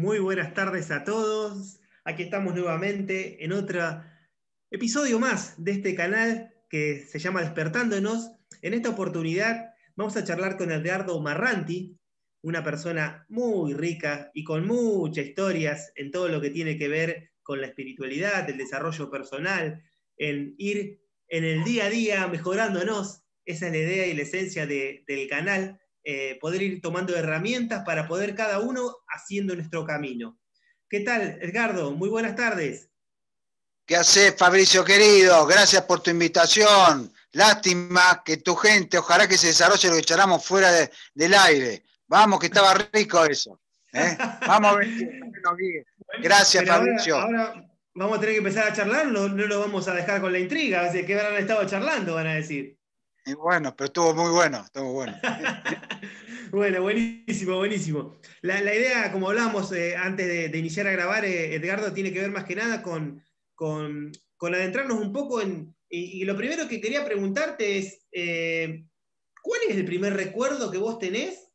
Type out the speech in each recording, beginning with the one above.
Muy buenas tardes a todos. Aquí estamos nuevamente en otro episodio más de este canal que se llama Despertándonos. En esta oportunidad vamos a charlar con Edgardo Marranti, una persona muy rica y con muchas historias en todo lo que tiene que ver con la espiritualidad, el desarrollo personal, en ir en el día a día mejorándonos. Esa es la idea y la esencia del canal. Eh, poder ir tomando herramientas para poder cada uno haciendo nuestro camino. ¿Qué tal, Edgardo? Muy buenas tardes. ¿Qué haces, Fabricio querido? Gracias por tu invitación. Lástima que tu gente, ojalá que se desarrolle lo que charlamos fuera del aire. Vamos, que estaba rico eso. ¿eh? Vamos a Gracias, Fabricio. Ahora, vamos a tener que empezar a charlar, no, lo vamos a dejar con la intriga. ¿Qué habrán estado charlando? Van a decir. Y bueno, pero estuvo muy bueno, estuvo bueno. bueno, buenísimo, buenísimo. La, idea, como hablábamos eh, antes de, iniciar a grabar, eh, Edgardo, tiene que ver más que nada con, adentrarnos un poco en... Y, lo primero que quería preguntarte es, eh, ¿cuál es el primer recuerdo que vos tenés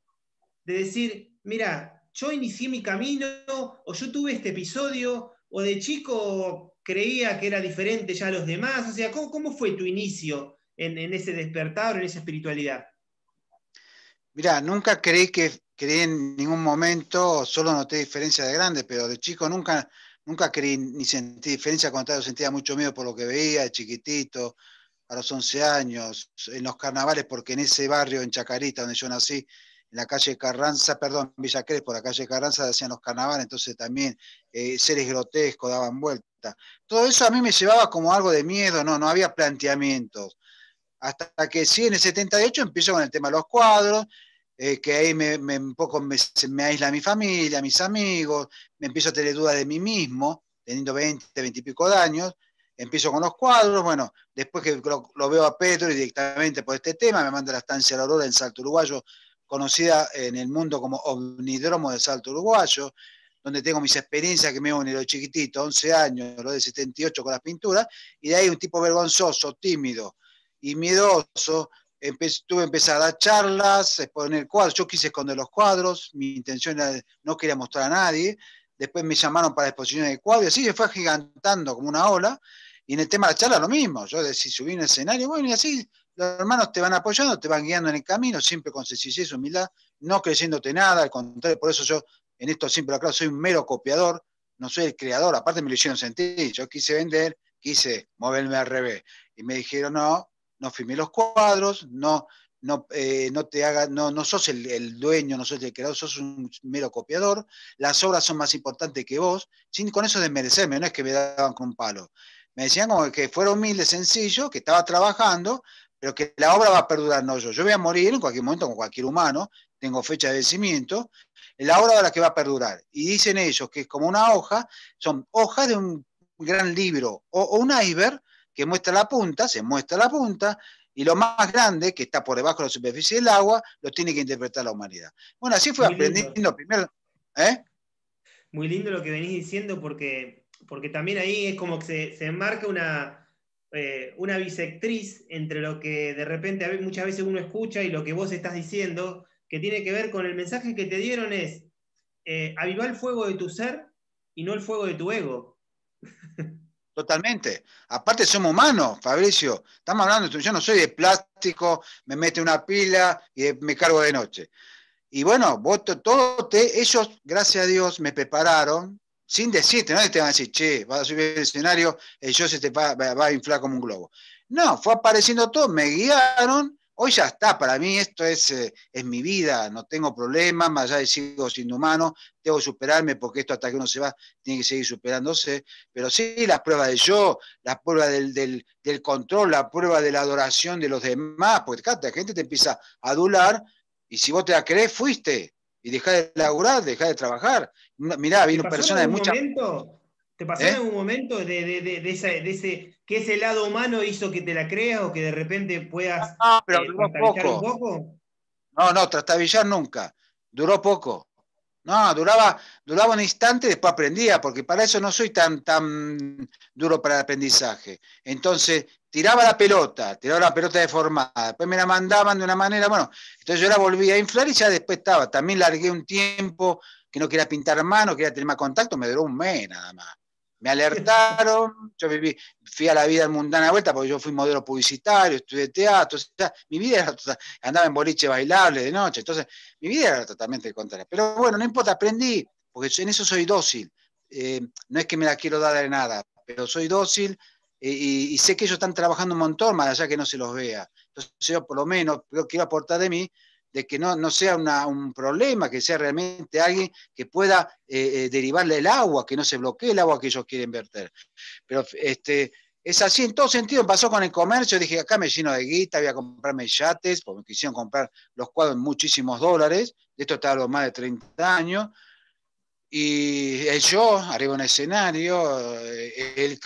de decir, mira, yo inicié mi camino o yo tuve este episodio o de chico creía que era diferente ya a los demás? O sea, cómo fue tu inicio? en, ese despertar, en esa espiritualidad? Mira, nunca creí que creí en ningún momento, solo noté diferencia de grande, pero de chico nunca, nunca creí ni sentí diferencia, contrario, sentía mucho miedo por lo que veía de chiquitito, a los 11 años, en los carnavales, porque en ese barrio, en Chacarita, donde yo nací, en la calle Carranza, perdón, Villa por la calle Carranza hacían los carnavales, entonces también eh, seres grotescos daban vuelta. Todo eso a mí me llevaba como algo de miedo, no, no había planteamientos hasta que sí, en el 78 empiezo con el tema de los cuadros, eh, que ahí me, un poco me, aísla mi familia, mis amigos, me empiezo a tener dudas de mí mismo, teniendo 20, 20 y pico de años, empiezo con los cuadros, bueno, después que lo, veo a Pedro y directamente por este tema, me manda a la estancia La Aurora en Salto Uruguayo, conocida en el mundo como Omnidromo de Salto Uruguayo, donde tengo mis experiencias que me unen lo chiquitito, 11 años, lo de 78 con las pinturas, y de ahí un tipo vergonzoso, tímido, y miedoso, tuve que empezar a dar charlas, exponer cuadros. Yo quise esconder los cuadros, mi intención era no quería mostrar a nadie. Después me llamaron para exposiciones de cuadros, y así se fue gigantando como una ola. Y en el tema de la charla, lo mismo. Yo decía, subí en el escenario, bueno, y así los hermanos te van apoyando, te van guiando en el camino, siempre con sencillez, humildad, no creyéndote nada, al contrario, por eso yo en esto siempre lo aclaro, soy un mero copiador, no soy el creador, aparte me lo hicieron sentir, yo quise vender, quise moverme al revés, y me dijeron, no, no firmé los cuadros, no, no, eh, te haga, no, no sos el, dueño, no sos el creador, sos un mero copiador, las obras son más importantes que vos, sin con eso desmerecerme, no es que me daban con un palo. Me decían como que fuera humilde, sencillo, que estaba trabajando, pero que la obra va a perdurar, no yo. Yo voy a morir en cualquier momento, como cualquier humano, tengo fecha de vencimiento, la obra de la que va a perdurar. Y dicen ellos que es como una hoja, son hojas de un gran libro o, o un iceberg que muestra la punta, se muestra la punta, y lo más grande, que está por debajo de la superficie del agua, lo tiene que interpretar la humanidad. Bueno, así fue aprendiendo primero. ¿eh? Muy lindo lo que venís diciendo, porque, porque también ahí es como que se, enmarca una, eh, una bisectriz entre lo que de repente muchas veces uno escucha y lo que vos estás diciendo, que tiene que ver con el mensaje que te dieron es, eh, el fuego de tu ser y no el fuego de tu ego. Totalmente. Aparte somos humanos, Fabricio. Estamos hablando, yo no soy de plástico, me mete una pila y me cargo de noche. Y bueno, vos todo te, ellos, gracias a Dios, me prepararon sin decirte, no te van a decir, che, vas a subir el escenario, ellos se te va a inflar como un globo. No, fue apareciendo todo, me guiaron Hoy ya está, para mí esto eh, es, mi vida, no tengo problema, más allá de sigo siendo humano, tengo que superarme porque esto hasta que uno se va tiene que seguir superándose, pero sí las pruebas de yo, las pruebas del, control, la prueba de la adoración de los demás, porque acá la gente te empieza a adular y si vos te la crees, fuiste y dejá de laburar, dejá de trabajar. Mirá, vino personas de mucha... ¿Te pasó en ¿Eh? algún momento de, ese, que ese lado humano hizo que te la creas o que de repente puedas Ah, pero eh, duró poco. No, no, trastabillar nunca. Duró poco. No, duraba, duraba un instante y después aprendía, porque para eso no soy tan, tan duro para el aprendizaje. Entonces, tiraba la pelota, tiraba la pelota deformada, después me la mandaban de una manera, bueno, entonces yo la volvía a inflar y ya después estaba. También largué un tiempo que no quería pintar mano, quería tener más contacto, me duró un mes nada más me alertaron, yo viví, fui a la vida mundana vuelta porque yo fui modelo publicitario, estudié teatro, mi vida era andaba en boliche bailable de noche, entonces mi vida era totalmente contraria. Pero bueno, no importa, aprendí, porque en eso soy dócil, eh, no es que me la quiero dar de nada, pero soy dócil eh, y, y, sé que ellos están trabajando un montón más allá que no se los vea. Entonces yo por lo menos quiero aportar de mí de que no, sea un problema, que sea realmente alguien que pueda eh, eh, derivarle el agua, que no se bloquee el agua que ellos quieren verter. Pero este, es así en todo sentido. Pasó con el comercio, dije, acá me lleno de guita, voy a comprarme yates, porque me quisieron comprar los cuadros en muchísimos dólares. Esto tardó más de 30 años. Y yo, arriba en un escenario, eh, el,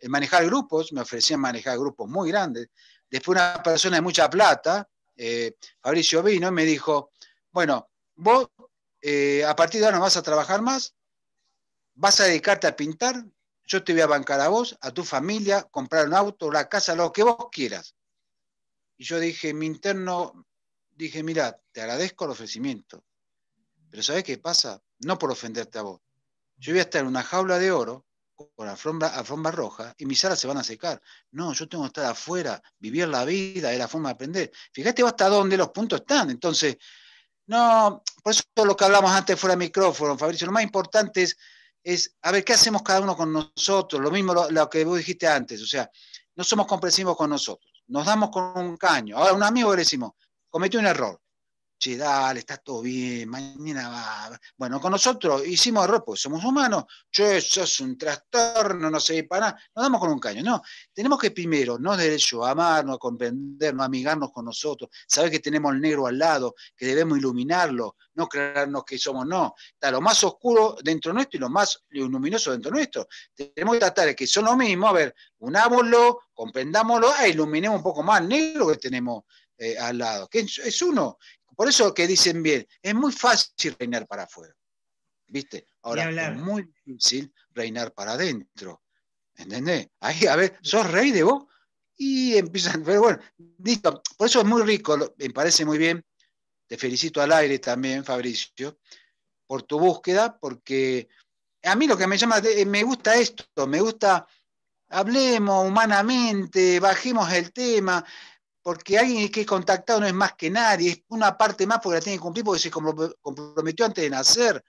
el manejar grupos, me ofrecían manejar grupos muy grandes. Después una persona de mucha plata, eh, Fabricio vino y me dijo, bueno, vos eh, a partir de ahora no vas a trabajar más, vas a dedicarte a pintar, yo te voy a bancar a vos, a tu familia, comprar un auto, la casa, lo que vos quieras. Y yo dije, mi interno, dije, mira, te agradezco el ofrecimiento, pero sabes qué pasa? No por ofenderte a vos. Yo voy a estar en una jaula de oro por alfombra, alfombra roja y mis alas se van a secar. No, yo tengo que estar afuera, vivir la vida, es la forma de aprender. Fíjate hasta dónde los puntos están. Entonces, no, por eso lo que hablamos antes fuera de micrófono, Fabricio, lo más importante es, es, a ver, ¿qué hacemos cada uno con nosotros? Lo mismo lo, que vos dijiste antes, o sea, no somos comprensivos con nosotros, nos damos con un caño. Ahora, un amigo le decimos, cometió un error, che, está todo bien, mañana va. Bueno, con nosotros hicimos error, porque somos humanos, eso es un trastorno, no sé para nada, nos damos con un caño. No, tenemos que primero, no es derecho a amarnos, a comprendernos, a amigarnos con nosotros, saber que tenemos el negro al lado, que debemos iluminarlo, no creernos que somos no. Está lo más oscuro dentro nuestro y lo más luminoso dentro nuestro. Tenemos que tratar de que son lo mismo, a ver, unámoslo, comprendámoslo e iluminemos un poco más el negro que tenemos. Eh, al lado, que es uno, por eso que dicen bien, es muy fácil reinar para afuera. ¿Viste? Ahora es muy difícil reinar para adentro. ¿Entendés? Ahí, a ver, sos rey de vos y empiezan. Pero bueno, listo. Por eso es muy rico, me parece muy bien. Te felicito al aire también, Fabricio, por tu búsqueda, porque a mí lo que me llama, eh, me gusta esto, me gusta hablemos humanamente, bajemos el tema, porque alguien que es contactado no es más que nadie, es una parte más porque la tiene que cumplir porque se comprometió antes de nacer,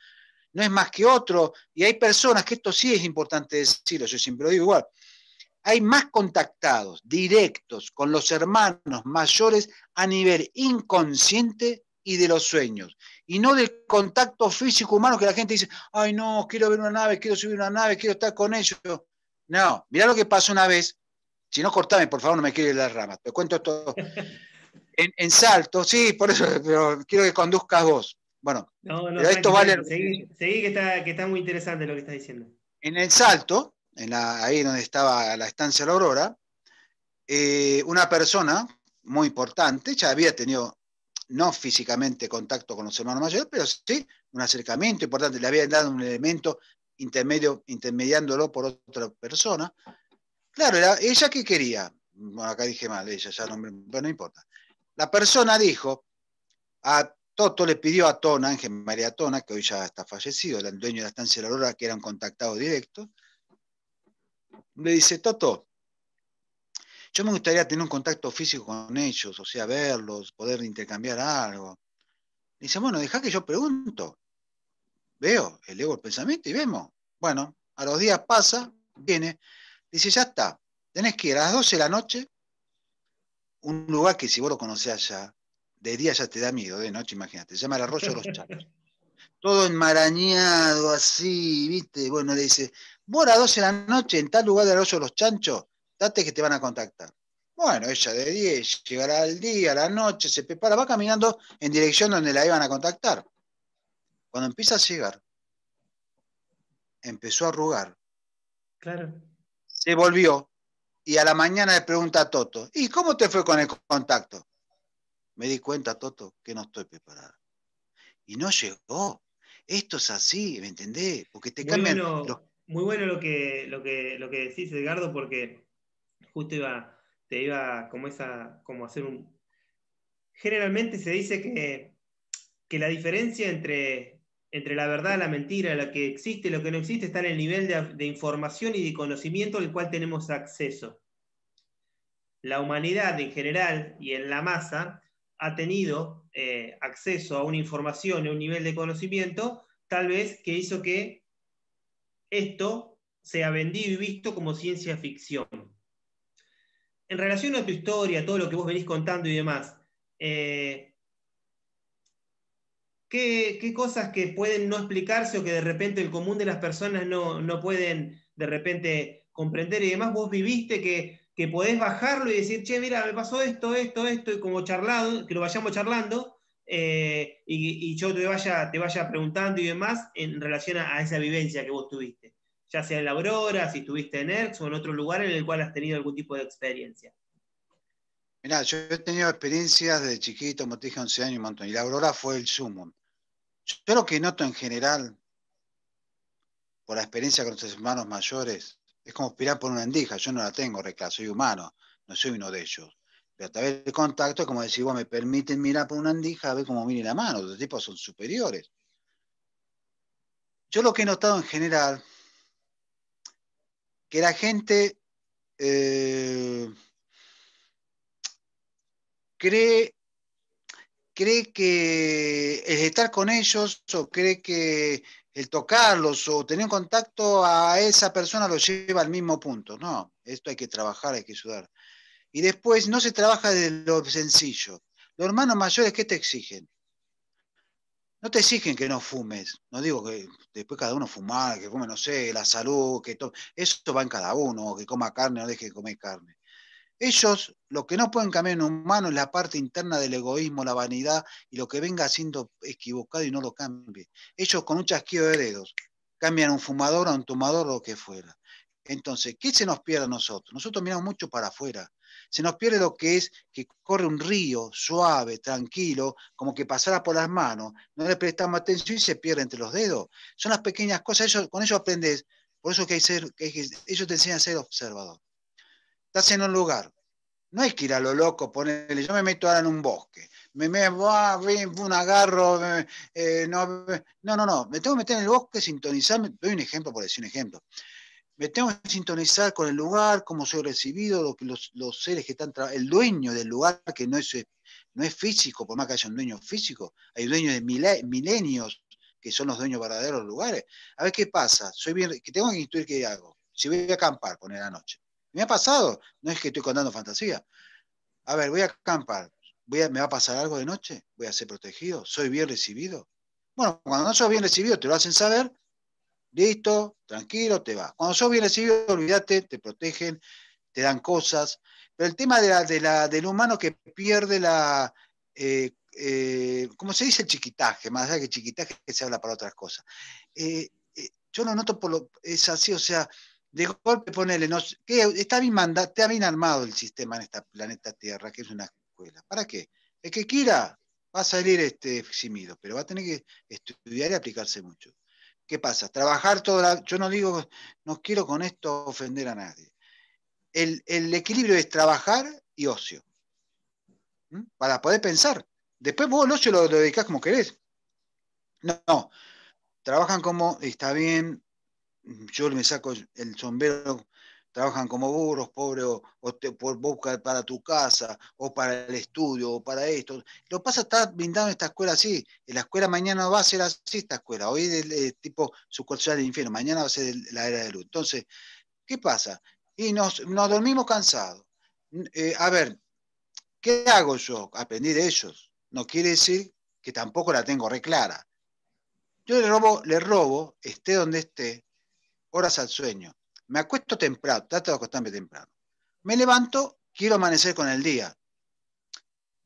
no es más que otro, y hay personas, que esto sí es importante decirlo, yo siempre lo digo igual, hay más contactados directos con los hermanos mayores a nivel inconsciente y de los sueños, y no del contacto físico humano que la gente dice, ay no, quiero ver una nave, quiero subir una nave, quiero estar con ellos. No, mirá lo que pasó una vez, si no, cortame, por favor, no me quiero ir las ramas. Te cuento esto en, salto, sí, por eso, pero quiero que conduzcas vos. Bueno, esto vale. Seguí, que, está, muy interesante lo que estás diciendo. En el salto, en ahí donde estaba la estancia La Aurora, eh, una persona muy importante, ya había tenido no físicamente contacto con los hermanos mayores, pero sí un acercamiento importante, le habían dado un elemento intermedio, intermediándolo por otra persona, Claro, ella que quería, bueno, acá dije mal, ella ya no, pero no importa. La persona dijo, a Toto le pidió a Tona, Ángel María Tona, que hoy ya está fallecido, el dueño de la estancia de la Aurora, que era un contactado directo, le dice, Toto, yo me gustaría tener un contacto físico con ellos, o sea, verlos, poder intercambiar algo. dice, bueno, deja que yo pregunto. Veo, elevo el pensamiento y vemos. Bueno, a los días pasa, viene, Dice, ya está, tenés que ir a las 12 de la noche, un lugar que si vos lo conocés ya, de día ya te da miedo, de noche imagínate, se llama el arroyo de los Chanchos. Todo enmarañado, así, ¿viste? Bueno, le dice, vos a las 12 de la noche en tal lugar del arroyo de los chanchos, date que te van a contactar. Bueno, ella de 10 llegará al día, a la noche, se prepara, va caminando en dirección donde la iban a contactar. Cuando empieza a llegar, empezó a arrugar. Claro se volvió y a la mañana le pregunta a Toto, ¿y cómo te fue con el contacto? Me di cuenta, Toto, que no estoy preparado. Y no llegó. Esto es así, ¿me entendés? Porque te muy cambian. Bueno, Muy bueno lo que, lo, que, lo que decís, Edgardo, porque justo te iba como esa, como hacer un. Generalmente se dice que, que la diferencia entre entre la verdad, la mentira, lo que existe y lo que no existe, está en el nivel de, información y de conocimiento al cual tenemos acceso. La humanidad en general y en la masa ha tenido eh, acceso a una información y un nivel de conocimiento, tal vez que hizo que esto sea vendido y visto como ciencia ficción. En relación a tu historia, todo lo que vos venís contando y demás, eh, ¿Qué, cosas que pueden no explicarse o que de repente el común de las personas no, pueden de repente comprender? Y demás vos viviste que, que podés bajarlo y decir, che, mira, me pasó esto, esto, esto, y como charlado, que lo vayamos charlando, eh, y, yo te vaya, te vaya preguntando y demás en relación a, esa vivencia que vos tuviste, ya sea en la Aurora, si estuviste en Ercs o en otro lugar en el cual has tenido algún tipo de experiencia. Mirá, yo he tenido experiencias desde chiquito, como te dije, 11 años y un montón, y la Aurora fue el sumo. Yo lo que noto en general, por la experiencia con nuestros hermanos mayores, es como aspirar por una andija, Yo no la tengo, reclaso soy humano, no soy uno de ellos. Pero a través del contacto es como decir, vos me permiten mirar por una andija a ver cómo mire la mano, los tipos son superiores. Yo lo que he notado en general, que la gente eh, cree cree que el estar con ellos o cree que el tocarlos o tener contacto a esa persona lo lleva al mismo punto. No, esto hay que trabajar, hay que ayudar. Y después no se trabaja de lo sencillo. Los hermanos mayores, ¿qué te exigen? No te exigen que no fumes. No digo que después cada uno fumar, que fume, no sé, la salud, que todo. Eso va en cada uno, que coma carne, no deje de comer carne. Ellos lo que no pueden cambiar en un humano es la parte interna del egoísmo, la vanidad y lo que venga siendo equivocado y no lo cambie. Ellos con un chasquido de dedos cambian a un fumador, a un tomador, lo que fuera. Entonces, ¿qué se nos pierde a nosotros? Nosotros miramos mucho para afuera. Se nos pierde lo que es que corre un río suave, tranquilo, como que pasara por las manos. No le prestamos atención y se pierde entre los dedos. Son las pequeñas cosas, con eso aprendes. Por eso que que, ellos te enseñan a ser observador. Estás en un lugar. No hay que ir a lo loco, ponerle, yo me meto ahora en un bosque, me, me ah, un agarro, eh, no, no, no, me tengo que meter en el bosque, sintonizarme, doy un ejemplo por decir un ejemplo, me tengo que sintonizar con el lugar, cómo soy recibido, los, los, seres que están el dueño del lugar que no es, no es físico, por más que haya un dueño físico, hay dueños de milenios que son los dueños verdaderos de los lugares. A ver qué pasa, soy que tengo que instruir qué hago, si voy a acampar, poner la noche me ha pasado, no es que estoy contando fantasía. A ver, voy a acampar, ¿me va a pasar algo de noche? ¿Voy a ser protegido? ¿Soy bien recibido? Bueno, cuando no sos bien recibido, te lo hacen saber, listo, tranquilo, te va. Cuando sos bien recibido, olvídate, te protegen, te dan cosas. Pero el tema de del humano que pierde la, eh, eh, ¿cómo se dice el chiquitaje? Más allá que chiquitaje que se habla para otras cosas. Eh, yo lo noto por lo, es así, o sea, de golpe ponele, está bien, manda, está bien armado el sistema en esta planeta Tierra, que es una escuela. ¿Para qué? El que quiera va a salir este eximido, pero va a tener que estudiar y aplicarse mucho. ¿Qué pasa? Trabajar toda la, Yo no digo, no quiero con esto ofender a nadie. El, equilibrio es trabajar y ocio. ¿Mm? Para poder pensar. Después vos el ocio lo, dedicas como querés. No, no. Trabajan como, está bien, yo me saco el sombrero, trabajan como burros, pobre, o, te, por, busca para tu casa, o para el estudio, o para esto. Lo pasa, está brindando esta escuela así. La escuela mañana va a ser así, esta escuela. Hoy es el, eh, tipo sucursal del infierno, mañana va a ser la era de luz. Entonces, ¿qué pasa? Y nos, dormimos cansados. Eh, a ver, ¿qué hago yo? Aprendí de ellos. No quiere decir que tampoco la tengo reclara. Yo le robo, le robo, esté donde esté, horas al sueño. Me acuesto temprano, trato de acostarme temprano. Me levanto, quiero amanecer con el día.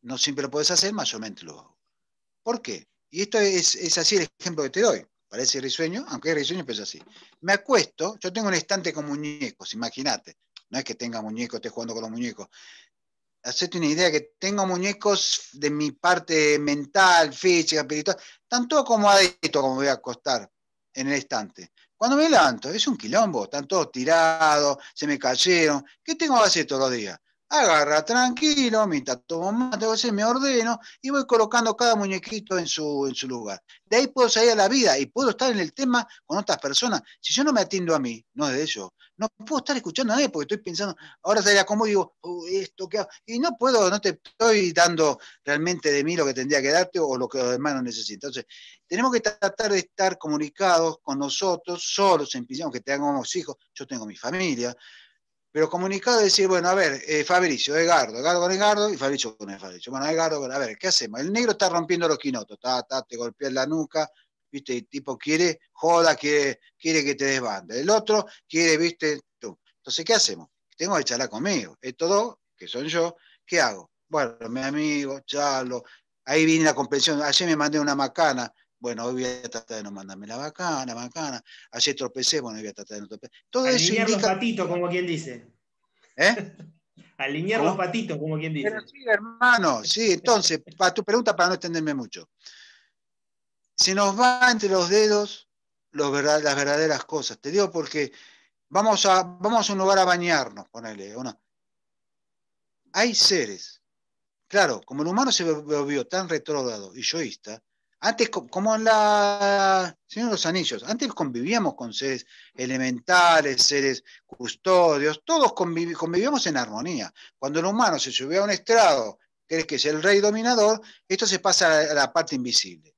No siempre lo puedes hacer, mayormente lo hago. ¿Por qué? Y esto es, es así el ejemplo que te doy. Parece risueño, aunque es risueño, pero es así. Me acuesto, yo tengo un estante con muñecos, imagínate. No es que tenga muñecos, esté jugando con los muñecos. Hacete una idea que tengo muñecos de mi parte mental, física, espiritual. como ha acomodaditos como voy a acostar en el estante. Cuando me levanto, es un quilombo, están todos tirados, se me cayeron. ¿Qué tengo que hacer todos los días? agarra tranquilo, mientras tomo me ordeno y voy colocando cada muñequito en su, en su lugar. De ahí puedo salir a la vida y puedo estar en el tema con otras personas. Si yo no me atiendo a mí, no es de eso, no puedo estar escuchando a nadie porque estoy pensando, ahora sería como digo, esto que Y no puedo, no te estoy dando realmente de mí lo que tendría que darte o lo que los demás no necesitan. Entonces, tenemos que tratar de estar comunicados con nosotros, solos, en que tengamos hijos, yo tengo mi familia, pero comunicado decir, bueno, a ver, eh, Fabricio, Edgardo, Edgardo con Edgardo y Fabricio con Bueno, Edgardo, a ver, ¿qué hacemos? El negro está rompiendo los quinotos, te golpea en la nuca, viste, el tipo quiere, joda, quiere, quiere que te desbande. El otro quiere, viste, tú. Entonces, ¿qué hacemos? Tengo que charlar conmigo. Estos dos, que son yo, ¿qué hago? Bueno, mi amigo, charlo. Ahí viene la comprensión. Ayer me mandé una macana, bueno, hoy voy a tratar de no mandarme la bacana, bacana, ayer tropecé, bueno, hoy voy a tratar de no tropezar. Alinear los patitos, como quien dice. ¿Eh? Alinear los patitos, como quien dice. Pero sí, hermano, sí, entonces, para tu pregunta, para no extenderme mucho. Se nos va entre los dedos las verdaderas cosas. Te digo porque vamos a, vamos a un lugar a bañarnos, ponele, Hay seres. Claro, como el humano se volvió tan retrógrado y yoísta, antes, como en la los Anillos, antes convivíamos con seres elementales, seres custodios, todos convivíamos en armonía. Cuando el humano se sube a un estrado, crees que es el rey dominador, esto se pasa a la parte invisible.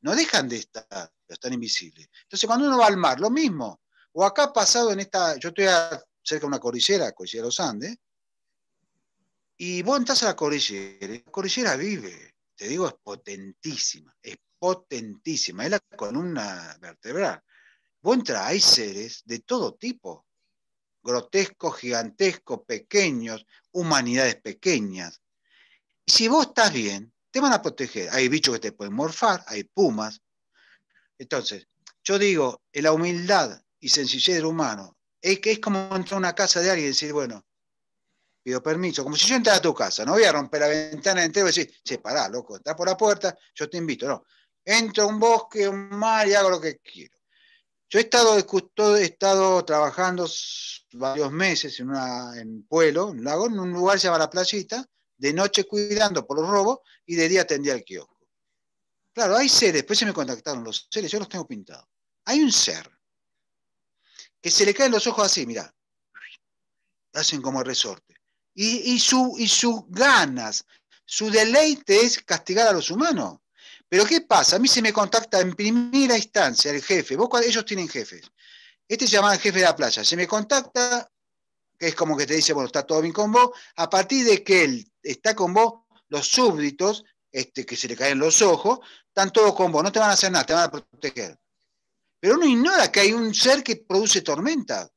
No dejan de estar, están invisibles. Entonces, cuando uno va al mar, lo mismo. O acá pasado en esta, yo estoy cerca de una cordillera, cordillera de los Andes, y vos entras a la cordillera, y la cordillera vive te digo, es potentísima, es potentísima, es la columna vertebral. Vos entras, hay seres de todo tipo, grotescos, gigantescos, pequeños, humanidades pequeñas. Y si vos estás bien, te van a proteger. Hay bichos que te pueden morfar, hay pumas. Entonces, yo digo, la humildad y sencillez del humano es que es como entrar a una casa de alguien y decir, bueno, pido permiso, como si yo entrara a tu casa, no voy a romper la ventana entera y decir, che, pará, loco, entra por la puerta, yo te invito, no. Entro a un bosque, un mar y hago lo que quiero. Yo he estado, he estado trabajando varios meses en, una, en Pueblo, en Lago, en un lugar que se llama La Placita, de noche cuidando por los robos y de día atendía el kiosco. Claro, hay seres, después se me contactaron los seres, yo los tengo pintados. Hay un ser que se le caen los ojos así, mira hacen como resorte. Y, sus ganas, su deleite es castigar a los humanos. Pero ¿qué pasa? A mí se me contacta en primera instancia el jefe. Vos, ellos tienen jefes. Este se llama el jefe de la playa. Se me contacta, que es como que te dice, bueno, está todo bien con vos. A partir de que él está con vos, los súbditos, este, que se le caen los ojos, están todos con vos. No te van a hacer nada, te van a proteger. Pero uno ignora que hay un ser que produce tormenta.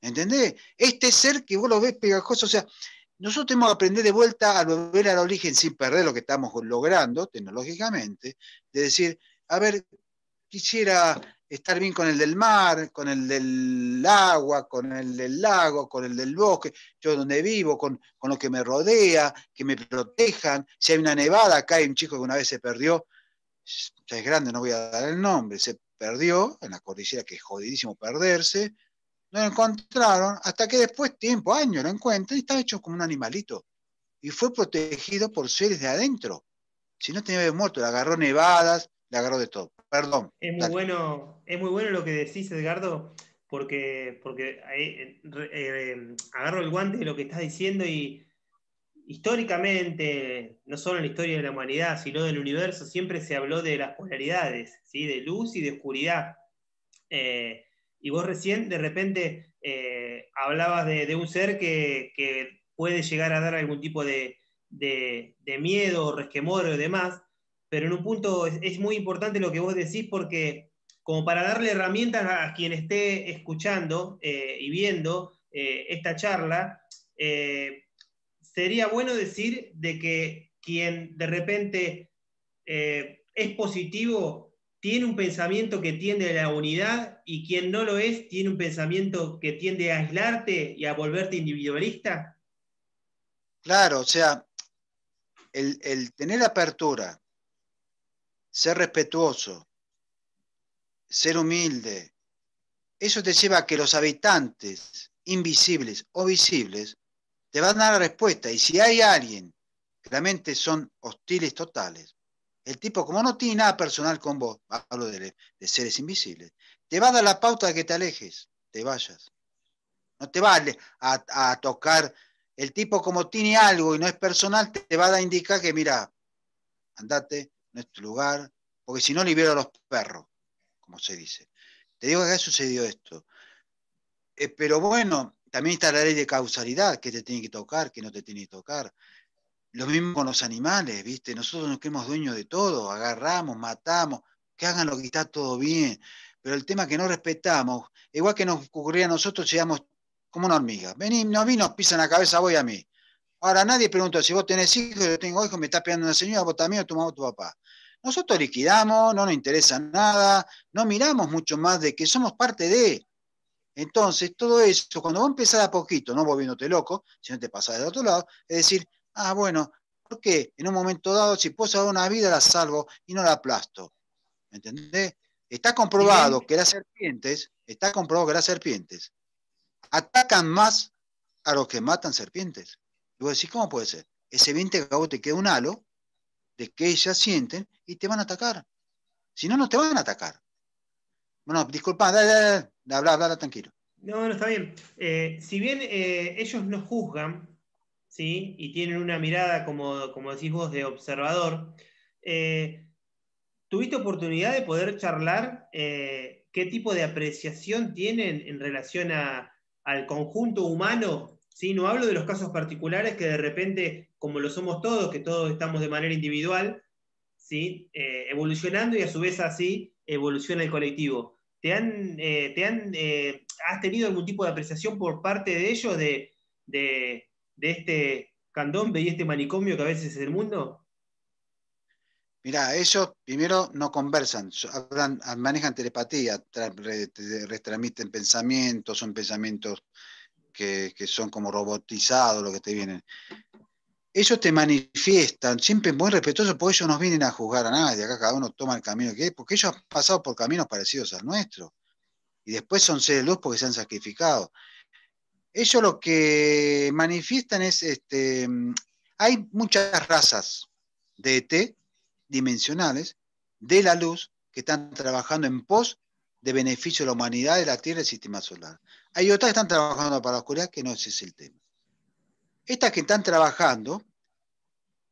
¿Entendés? Este ser que vos lo ves pegajoso, o sea, nosotros tenemos que aprender de vuelta a volver al origen sin perder lo que estamos logrando tecnológicamente, de decir, a ver, quisiera estar bien con el del mar, con el del agua, con el del lago, con el del bosque, yo donde vivo, con, lo que me rodea, que me protejan. Si hay una nevada, acá hay un chico que una vez se perdió, es grande, no voy a dar el nombre, se perdió en la cordillera, que es jodidísimo perderse, no lo encontraron hasta que después, tiempo, años, lo encuentran y estaba hecho como un animalito. Y fue protegido por seres de adentro. Si no, tenía muerto. Le agarró nevadas, le agarró de todo. Perdón. Es muy, bueno, es muy bueno lo que decís, Edgardo, porque, porque eh, eh, eh, agarro el guante de lo que estás diciendo y históricamente, no solo en la historia de la humanidad, sino del universo, siempre se habló de las polaridades, ¿sí? de luz y de oscuridad. Y vos recién, de repente, eh, hablabas de, un ser que, puede llegar a dar algún tipo de, de, o miedo, resquemor o demás, pero en un punto es, muy importante lo que vos decís porque como para darle herramientas a quien esté escuchando eh, y viendo eh, esta charla, sería bueno decir de que quien de repente es positivo tiene un pensamiento que tiende a la unidad y quien no lo es tiene un pensamiento que tiende a aislarte y a volverte individualista? Claro, o sea, el, tener apertura, ser respetuoso, ser humilde, eso te lleva a que los habitantes invisibles o visibles te van a dar la respuesta. Y si hay alguien que realmente son hostiles totales, el tipo, como no tiene nada personal con vos, hablo de, seres invisibles, te va a dar la pauta de que te alejes, te vayas. No te va a, tocar. El tipo, como tiene algo y no es personal, te va a indicar que, mira, andate, no es este lugar, porque si no libera a los perros, como se dice. Te digo que ha sucedido esto. Eh, pero bueno, también está la ley de causalidad, que te tiene que tocar, que no te tiene que tocar. Lo mismo con los animales, ¿viste? Nosotros nos creemos dueños de todo, agarramos, matamos, que hagan lo que está todo bien. Pero el tema que no respetamos, igual que nos ocurría a nosotros, llegamos como una hormiga. Vení, no mí nos pisan la cabeza, voy a mí. Ahora nadie pregunta si vos tenés hijos, yo tengo hijos, me está pegando una señora, vos también o tu mamá o tu papá. Nosotros liquidamos, no nos interesa nada, no miramos mucho más de que somos parte de. Entonces, todo eso, cuando vos empezás a poquito, no volviéndote loco, si te pasás del otro lado, es decir, Ah, bueno, porque En un momento dado, si puedo salvar una vida, la salvo y no la aplasto. ¿Me entendés? Está comprobado que las serpientes, está comprobado que las serpientes atacan más a los que matan serpientes. Y vos decís, ¿cómo puede ser? ese viento que te queda un halo de que ellas sienten y te van a atacar. Si no, no te van a atacar. Bueno, disculpa, dale, dale, dale, tranquilo. No, no está bien. Eh, si bien eh, ellos no juzgan, ¿sí? y tienen una mirada, como, como decís vos, de observador. Eh, ¿Tuviste oportunidad de poder charlar eh, qué tipo de apreciación tienen en relación al conjunto humano? ¿sí? No hablo de los casos particulares que de repente, como lo somos todos, que todos estamos de manera individual, ¿sí? Eh, evolucionando y a su vez así evoluciona el colectivo. ¿Te han, ¿Has tenido algún tipo de apreciación por parte de ellos de de este candombe y este manicomio que a veces es el mundo? Mirá, ellos primero no conversan, ah, manejan telepatía, retransmiten pensamientos, son pensamientos que, son como robotizados lo que te vienen. Ellos te manifiestan, siempre muy respetuosos, porque ellos no vienen a juzgar a nadie, acá cada uno toma el camino que es, porque ellos han pasado por caminos parecidos al nuestro. Y después son seres de luz porque se han sacrificado ellos lo que manifiestan es, este, mm, hay muchas razas de ET dimensionales de la luz que están trabajando en pos de beneficio de la humanidad, de la Tierra y del sistema solar. Hay otras que están trabajando para la oscuridad, que no ese es el tema. Estas que están trabajando,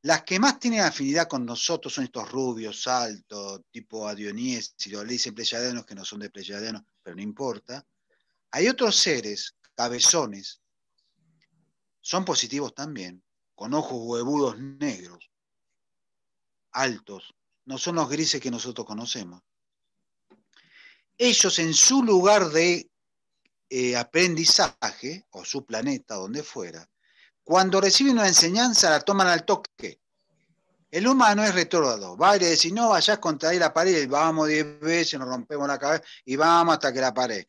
las que más tienen afinidad con nosotros son estos rubios, altos, tipo Adionies, si lo dicen pleyadenos, que no son de pleyadenos, pero no importa. Hay otros seres cabezones, son positivos también, con ojos huevudos negros, altos, no son los grises que nosotros conocemos. Ellos en su lugar de eh, aprendizaje, o su planeta, donde fuera, cuando reciben una enseñanza la toman al toque. El humano es retrógrado, va y le dice, no vayas contra ahí la pared, vamos diez veces, nos rompemos la cabeza y vamos hasta que la pared.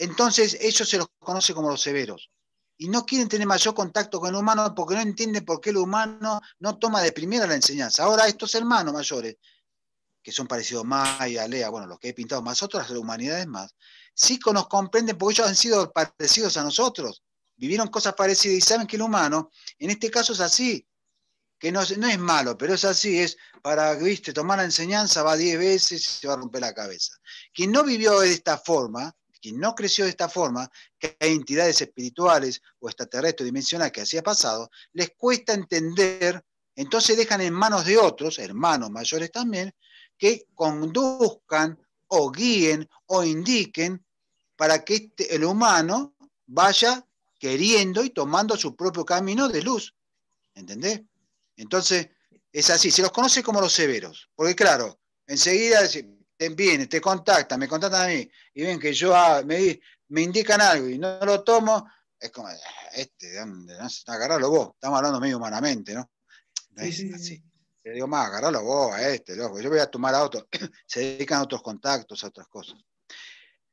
Entonces, ellos se los conoce como los severos. Y no quieren tener mayor contacto con el humano porque no entienden por qué el humano no toma de primera la enseñanza. Ahora, estos hermanos mayores, que son parecidos Maya, Lea, bueno, los que he pintado más, otras humanidades más, sí que nos comprenden porque ellos han sido parecidos a nosotros, vivieron cosas parecidas y saben que el humano, en este caso es así, que no, es malo, pero es así, es para, viste, tomar la enseñanza, va 10 veces y se va a romper la cabeza. Quien no vivió de esta forma, que no creció de esta forma, que hay entidades espirituales o extraterrestres dimensionales que así ha pasado, les cuesta entender, entonces dejan en manos de otros, hermanos mayores también, que conduzcan o guíen o indiquen para que este, el humano vaya queriendo y tomando su propio camino de luz. ¿Entendés? Entonces, es así, se los conoce como los severos, porque claro, enseguida viene, te contacta, me contactan a mí y ven que yo ah, me, me indican algo y no lo tomo, es como, ah, este, ¿dónde? agarralo vos, estamos hablando medio humanamente, ¿no? Le digo, más, agarralo vos a este, loco, yo voy a tomar a otro. Se dedican a otros contactos, a otras cosas.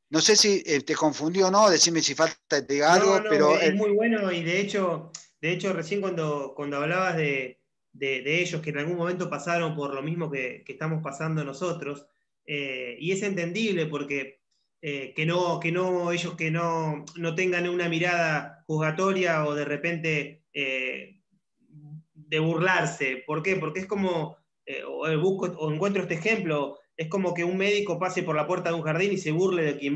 No sé si eh, te confundí o no, decime si falta algo, pero... Es muy bueno y de hecho, de hecho recién cuando, cuando hablabas de, ellos que en algún momento pasaron por lo mismo que estamos pasando nosotros, eh, y es entendible porque eh, que, no, que no, ellos que no, tengan una mirada juzgatoria o de repente eh, de burlarse. ¿Por qué? Porque es como, o busco o encuentro este ejemplo, es como que un médico pase por la puerta de un jardín y se burle de,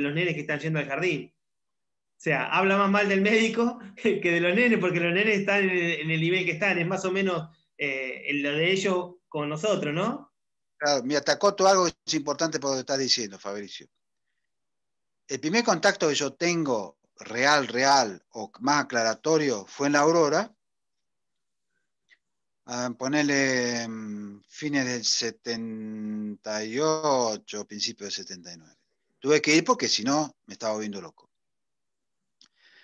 los nenes que están yendo al jardín. O sea, habla más mal del médico que de los nenes, porque los nenes están en el, nivel que están, es más o menos lo de ellos con nosotros, ¿no? Claro, atacó todo algo es importante por lo que estás diciendo, Fabricio. El primer contacto que yo tengo, real, real, o más aclaratorio, fue en la Aurora. A ponerle mm, fines del 78, principios del 79. Tuve que ir porque si no me estaba viendo loco.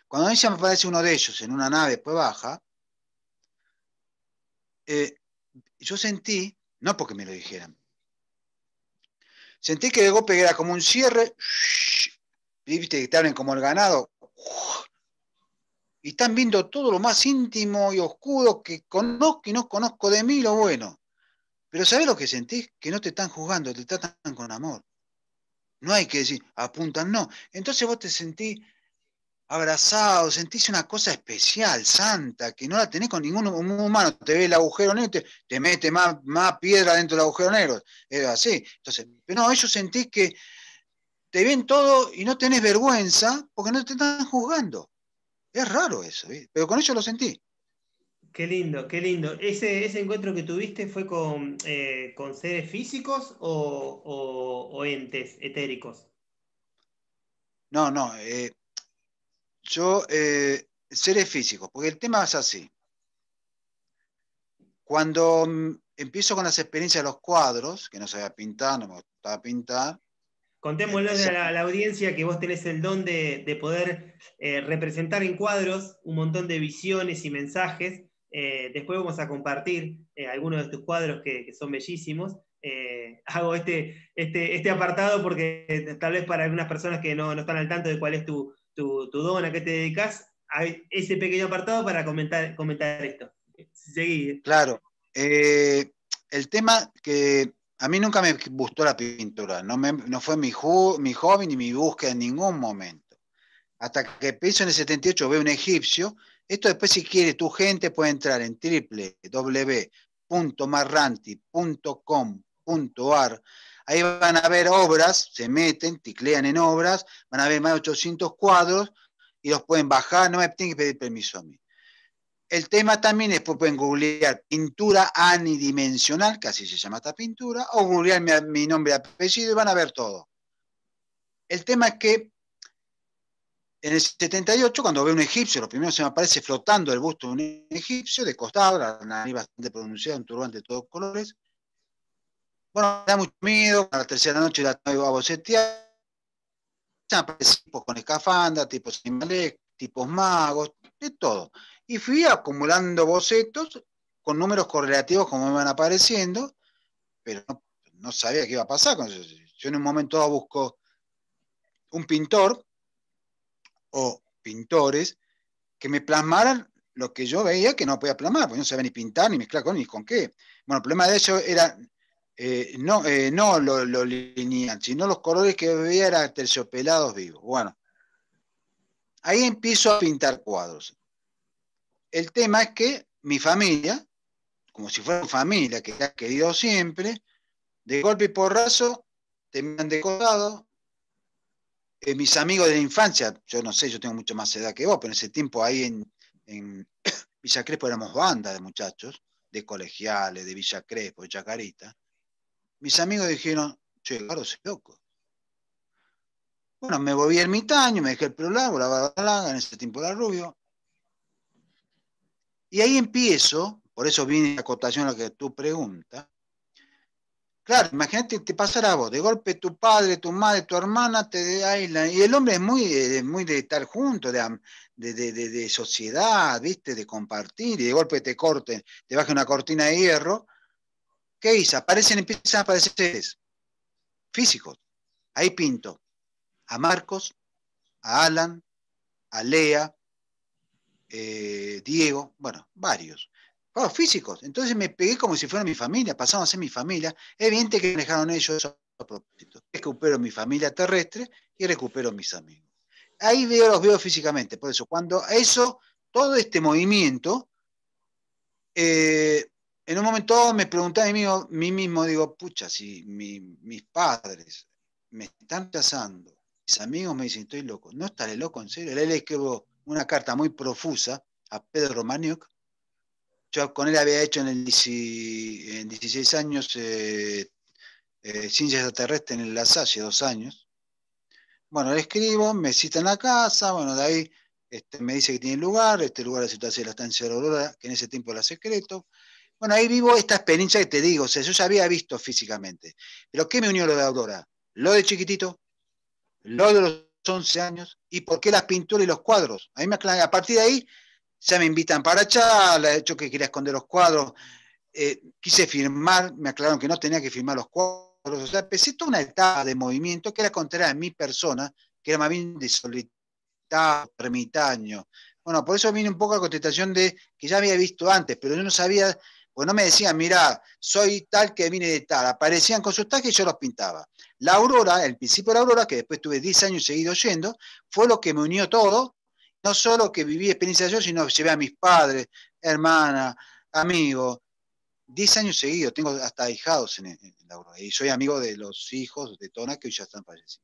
Cuando ella me aparece uno de ellos en una nave, pues baja, eh, yo sentí, no porque me lo dijeran, Sentí que el golpe era como un cierre, viste que te abren como el ganado, y están viendo todo lo más íntimo y oscuro que conozco y no conozco de mí lo bueno. Pero ¿sabes lo que sentís? Que no te están juzgando, te tratan con amor. No hay que decir, apuntan, no. Entonces vos te sentís abrazado, sentís una cosa especial, santa, que no la tenés con ningún humano. Te ve el agujero negro te, mete más, más, piedra dentro del agujero negro. Es así. Entonces, pero no, ellos sentís que te ven todo y no tenés vergüenza porque no te están juzgando. Es raro eso, pero con ellos lo sentí. Qué lindo, qué lindo. ¿Ese, ese encuentro que tuviste fue con, eh, con seres físicos o, o, o, entes etéricos? No, no, eh, yo, eh, seres físicos, porque el tema es así. Cuando mm, empiezo con las experiencias de los cuadros, que no sabía pintar, no me gustaba pintar. Contémosle a la, audiencia que vos tenés el don de, poder eh, representar en cuadros un montón de visiones y mensajes. Eh, después vamos a compartir algunos de tus cuadros que, son bellísimos. hago este, este, este, apartado porque tal vez para algunas personas que no están al tanto de cuál es tu, tu, dona que qué te dedicas, hay ese pequeño apartado para comentar, comentar esto. Seguir. Claro. Eh, el tema que a mí nunca me gustó la pintura, no, fue mi, mi hobby ni mi búsqueda en ningún momento. Hasta que pienso en el 78, veo un egipcio. Esto después, si quiere tu gente, puede entrar en www.marranti.com.ar Ahí van a ver obras, se meten, ticlean en obras, van a ver más de 800 cuadros y los pueden bajar, no me tienen que pedir permiso a mí. El tema también es, pues, pueden googlear pintura anidimensional, que así se llama esta pintura, o googlear mi, nombre y apellido y van a ver todo. El tema es que en el 78, cuando ve un egipcio, lo primero se me aparece flotando el busto de un egipcio, de costado, la nariz bastante pronunciada, un turbante de todos colores, bueno, me da mucho miedo, a la tercera noche la iba a bocetear. Tipos con escafandas, tipos animales, tipos magos, de todo. Y fui acumulando bocetos con números correlativos como me van apareciendo, pero no, sabía qué iba a pasar. Yo en un momento busco un pintor o pintores que me plasmaran lo que yo veía que no podía plasmar, porque no sabía ni pintar, ni mezclar con, ni con qué. Bueno, el problema de eso era eh, no, eh, no lo, lo, sino los colores que veía eran terciopelados vivos. Bueno, ahí empiezo a pintar cuadros. El tema es que mi familia, como si fuera familia que ha querido siempre, de golpe y porrazo, te me han decorado. Eh, mis amigos de la infancia, yo no sé, yo tengo mucho más edad que vos, pero en ese tiempo ahí en, en Villa Crespo éramos banda de muchachos, de colegiales, de Villa Crespo, de Chacarita. Mis amigos dijeron, che, claro, es loco. Bueno, me volví ermitaño, me dejé el pelo largo, la en ese tiempo era rubio. Y ahí empiezo, por eso viene la acotación a la que tú preguntas. Claro, imagínate que te pasará a vos, de golpe tu padre, tu madre, tu hermana te aislan. Y el hombre es muy, muy de estar junto, de, sociedad, ¿viste? de compartir, y de golpe te corten, te bajen una cortina de hierro ¿Qué hice? Aparecen, empiezan a aparecer físicos. Ahí pinto a Marcos, a Alan, a Lea, eh, Diego, bueno, varios. Bueno, físicos. Entonces me pegué como si fuera mi familia, pasaron a ser mi familia. evidente que dejaron ellos recuperó Recupero mi familia terrestre y recupero mis amigos. Ahí veo, los veo físicamente. Por eso, cuando eso, todo este movimiento, eh, en un momento me preguntaba a mí, mismo, digo, pucha, si mis padres me están casando, mis amigos me dicen, estoy loco. No estaré loco, en serio. Le escribo una carta muy profusa a Pedro Romaniuk. Yo con él había hecho en, 16 años eh, eh, ciencias eh, ciencia extraterrestre en el La dos años. Bueno, le escribo, me cita en la casa, bueno, de ahí este, me dice que tiene lugar, este lugar es la estancia de la estancia de Aurora, que en ese tiempo era secreto. Bueno, ahí vivo esta experiencia que te digo, o sea, yo ya había visto físicamente. Pero ¿qué me unió lo de Aurora? Lo de chiquitito, lo de los 11 años, y por qué las pinturas y los cuadros. A, mí me, a partir de ahí ya me invitan para charla, he hecho que quería esconder los cuadros, eh, quise firmar, me aclararon que no tenía que firmar los cuadros, o sea, empecé toda una etapa de movimiento que era contraria a mi persona, que era más bien de solitario, ermitaño. Bueno, por eso viene un poco la contestación de que ya había visto antes, pero yo no sabía porque no me decían, mira, soy tal que vine de tal. Aparecían con sus tajes y yo los pintaba. La Aurora, el principio de la Aurora, que después tuve 10 años seguidos yendo, fue lo que me unió todo. No solo que viví experiencias yo, sino que llevé a mis padres, hermanas, amigos. 10 años seguidos, tengo hasta ahijados en, la Aurora. Y soy amigo de los hijos de Tona que hoy ya están fallecidos.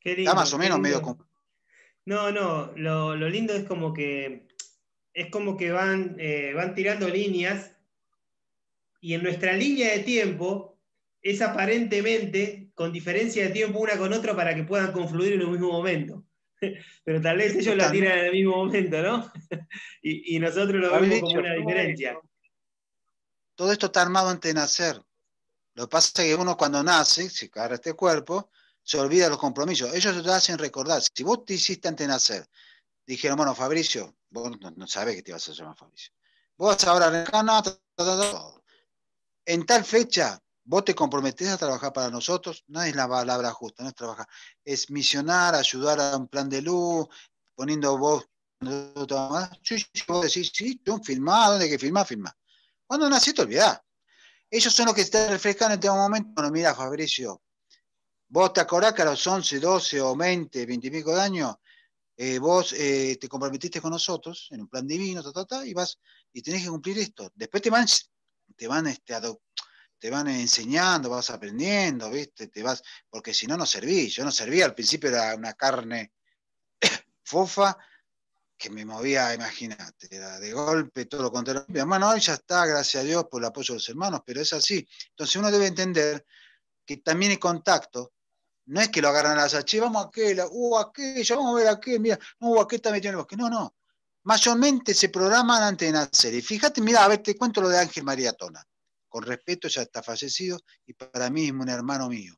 Qué Está más o menos medio. Con... No, no, lo lindo es como que es como que van, eh, van tirando líneas y en nuestra línea de tiempo es aparentemente con diferencia de tiempo una con otra para que puedan confluir en el mismo momento. Pero tal vez ellos la tiran en el mismo momento, ¿no? y, nosotros lo, vemos como una diferencia. Todo esto está armado antes de nacer. Lo que pasa es que uno cuando nace, se carga este cuerpo, se olvida los compromisos. Ellos te hacen recordar. Si vos te hiciste antes de nacer, dijeron, bueno, Fabricio, vos no, sabe sabés que te vas a llamar Fabricio. Vos ahora no, en tal fecha vos te comprometés a trabajar para nosotros, no es la palabra justa, no es trabajar, es misionar, ayudar a un plan de luz, poniendo vos, sí, sí, vos decís, sí, tú filmado, ¿dónde hay que filmar? Filmá. Cuando naciste, te Ellos son los que están refrescando en este momento, bueno, mira, Fabricio, vos te acordás que a los 11, 12 o 20, 20 y pico de años, eh, vos eh, te comprometiste con nosotros en un plan divino, y vas, y tenés que cumplir esto. Después te van, te van, este, te van enseñando, vas aprendiendo, ¿viste? Te vas, porque si no, no serví. Yo no servía, al principio era una carne fofa que me movía, imagínate, era de golpe, todo lo contrario. Bueno, hermano hoy ya está, gracias a Dios, por el apoyo de los hermanos, pero es así. Entonces uno debe entender que también el contacto no es que lo agarran a las sache, vamos a aquel, uh, aquella, vamos a ver aquel, mira, uh, aquel está metido en el bosque. No, no. Mayormente se programan antes de nacer. Y fíjate, mira, a ver, te cuento lo de Ángel María Tona. Con respeto, ya está fallecido y para mí es un hermano mío,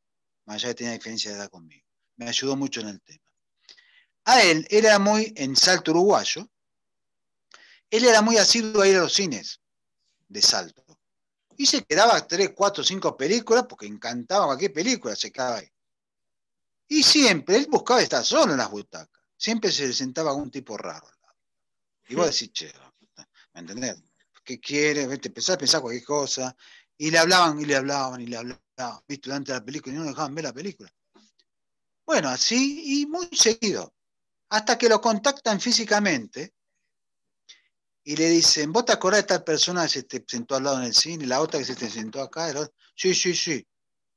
más allá de tener diferencia de edad conmigo. Me ayudó mucho en el tema. A él era muy, en Salto Uruguayo, él era muy asiduo a ir a los cines de Salto. Y se quedaba tres, cuatro, cinco películas, porque encantaba qué película, se quedaba ahí. Y siempre, él buscaba estar solo en las butacas. Siempre se sentaba algún tipo raro. al lado. Y vos decís, che, ¿me entendés? ¿Qué quiere? Vete, empezás a pensar cualquier cosa. Y le hablaban, y le hablaban, y le hablaban, ¿viste? Durante la película, y no dejaban ver la película. Bueno, así y muy seguido. Hasta que lo contactan físicamente y le dicen, ¿vos te acordás de tal persona que se te sentó al lado en el cine, la otra que se te sentó acá? Sí, sí, sí.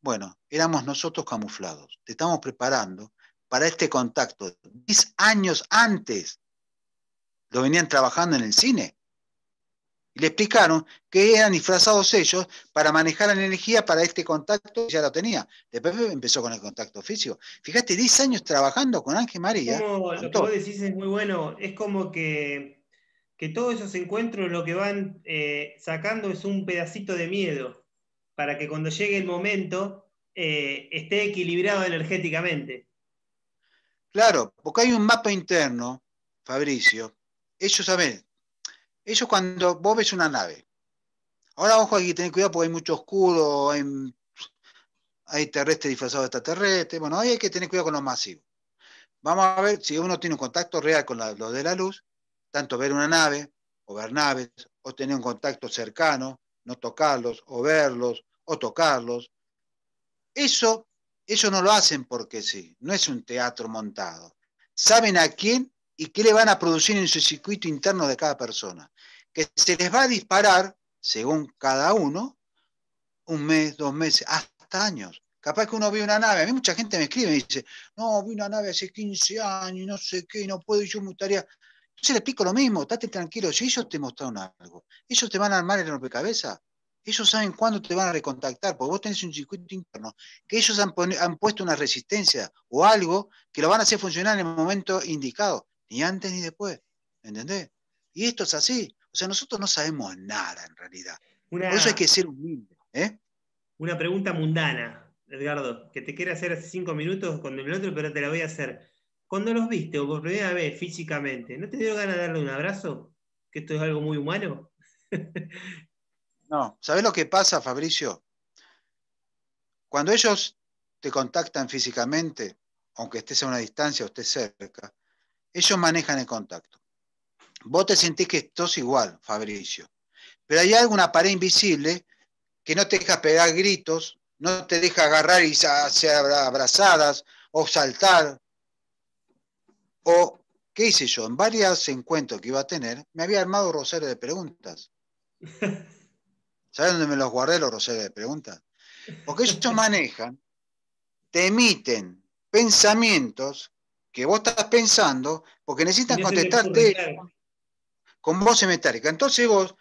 Bueno, éramos nosotros camuflados. Te estamos preparando para este contacto. Diez años antes lo venían trabajando en el cine. Y le explicaron que eran disfrazados ellos para manejar la energía para este contacto que ya lo tenía. Después empezó con el contacto físico. Fíjate, 10 años trabajando con Ángel María. Como lo que vos decís es muy bueno. Es como que, todos esos encuentros lo que van eh, sacando es un pedacito de miedo para que cuando llegue el momento eh, esté equilibrado energéticamente. Claro, porque hay un mapa interno, Fabricio. Ellos, saben, ellos cuando vos ves una nave, ahora ojo, aquí, que tener cuidado porque hay mucho oscuro, hay, hay terrestres disfrazados de extraterrestres, bueno, ahí hay que tener cuidado con los masivos. Vamos a ver si uno tiene un contacto real con los de la luz, tanto ver una nave o ver naves o tener un contacto cercano no tocarlos o verlos o tocarlos. Eso, ellos no lo hacen porque sí, no es un teatro montado. Saben a quién y qué le van a producir en su circuito interno de cada persona. Que se les va a disparar, según cada uno, un mes, dos meses, hasta años. Capaz que uno ve una nave, a mí mucha gente me escribe y dice, no, vi una nave hace 15 años, no sé qué, no puedo, yo me gustaría, entonces le pico lo mismo, estate tranquilo, si ellos te mostraron algo, ellos te van a armar el rompecabezas, ellos saben cuándo te van a recontactar, porque vos tenés un circuito interno, que ellos han, puesto una resistencia o algo que lo van a hacer funcionar en el momento indicado, ni antes ni después, ¿entendés? Y esto es así, o sea, nosotros no sabemos nada en realidad. Por eso hay que ser humilde. ¿eh? Una pregunta mundana, Edgardo, que te quiere hacer hace cinco minutos con el otro, pero te la voy a hacer cuando los viste o por primera vez físicamente, ¿no te dio ganas de darle un abrazo? Que esto es algo muy humano. no, ¿sabes lo que pasa, Fabricio? Cuando ellos te contactan físicamente, aunque estés a una distancia o estés cerca, ellos manejan el contacto. Vos te sentís que estás igual, Fabricio. Pero hay alguna pared invisible que no te deja pegar gritos, no te deja agarrar y hacer abrazadas o saltar o, ¿qué hice yo? En varios encuentros que iba a tener, me había armado rosario de preguntas. ¿Sabes dónde me los guardé los rosarios de preguntas? Porque ellos manejan, te emiten pensamientos que vos estás pensando porque necesitan contestarte con voz metálica. Entonces vos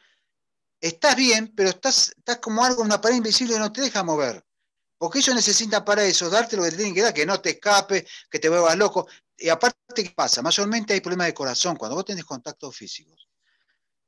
estás bien, pero estás, estás como algo, en una pared invisible que no te deja mover. Porque ellos necesitan para eso darte lo que te tienen que dar, que no te escape, que te vuelvas loco y aparte, ¿qué pasa? Mayormente hay problemas de corazón cuando vos tenés contactos físicos.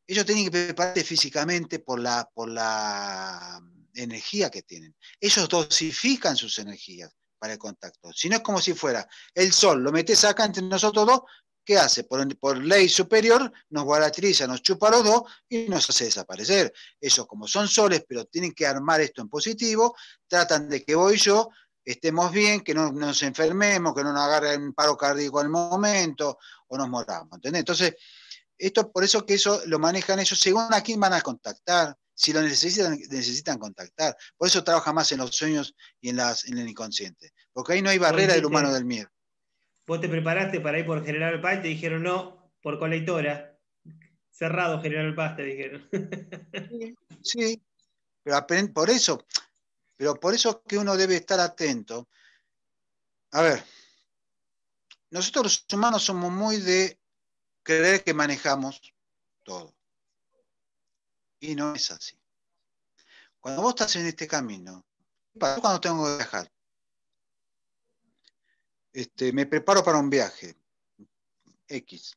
Ellos tienen que prepararse físicamente por la, por la mm, energía que tienen. Ellos dosifican sus energías para el contacto. Si no es como si fuera el sol, lo metes acá entre nosotros dos, ¿qué hace? Por, ley superior nos guaratriza, nos chupa los dos y nos hace desaparecer. Esos como son soles, pero tienen que armar esto en positivo, tratan de que voy yo estemos bien, que no nos enfermemos, que no nos agarre un paro cardíaco al momento o nos moramos. ¿entendés? Entonces, esto por eso que eso lo manejan ellos según a quién van a contactar, si lo necesitan, necesitan contactar. Por eso trabaja más en los sueños y en, las, en el inconsciente, porque ahí no hay barrera del humano del miedo. Vos te preparaste para ir por General Paz y te dijeron no, por colectora. Cerrado General Paz, te dijeron. sí pero por eso, pero por eso que uno debe estar atento. A ver, nosotros los humanos somos muy de creer que manejamos todo. Y no es así. Cuando vos estás en este camino, ¿qué pasa cuando tengo que viajar? Este, me preparo para un viaje. X.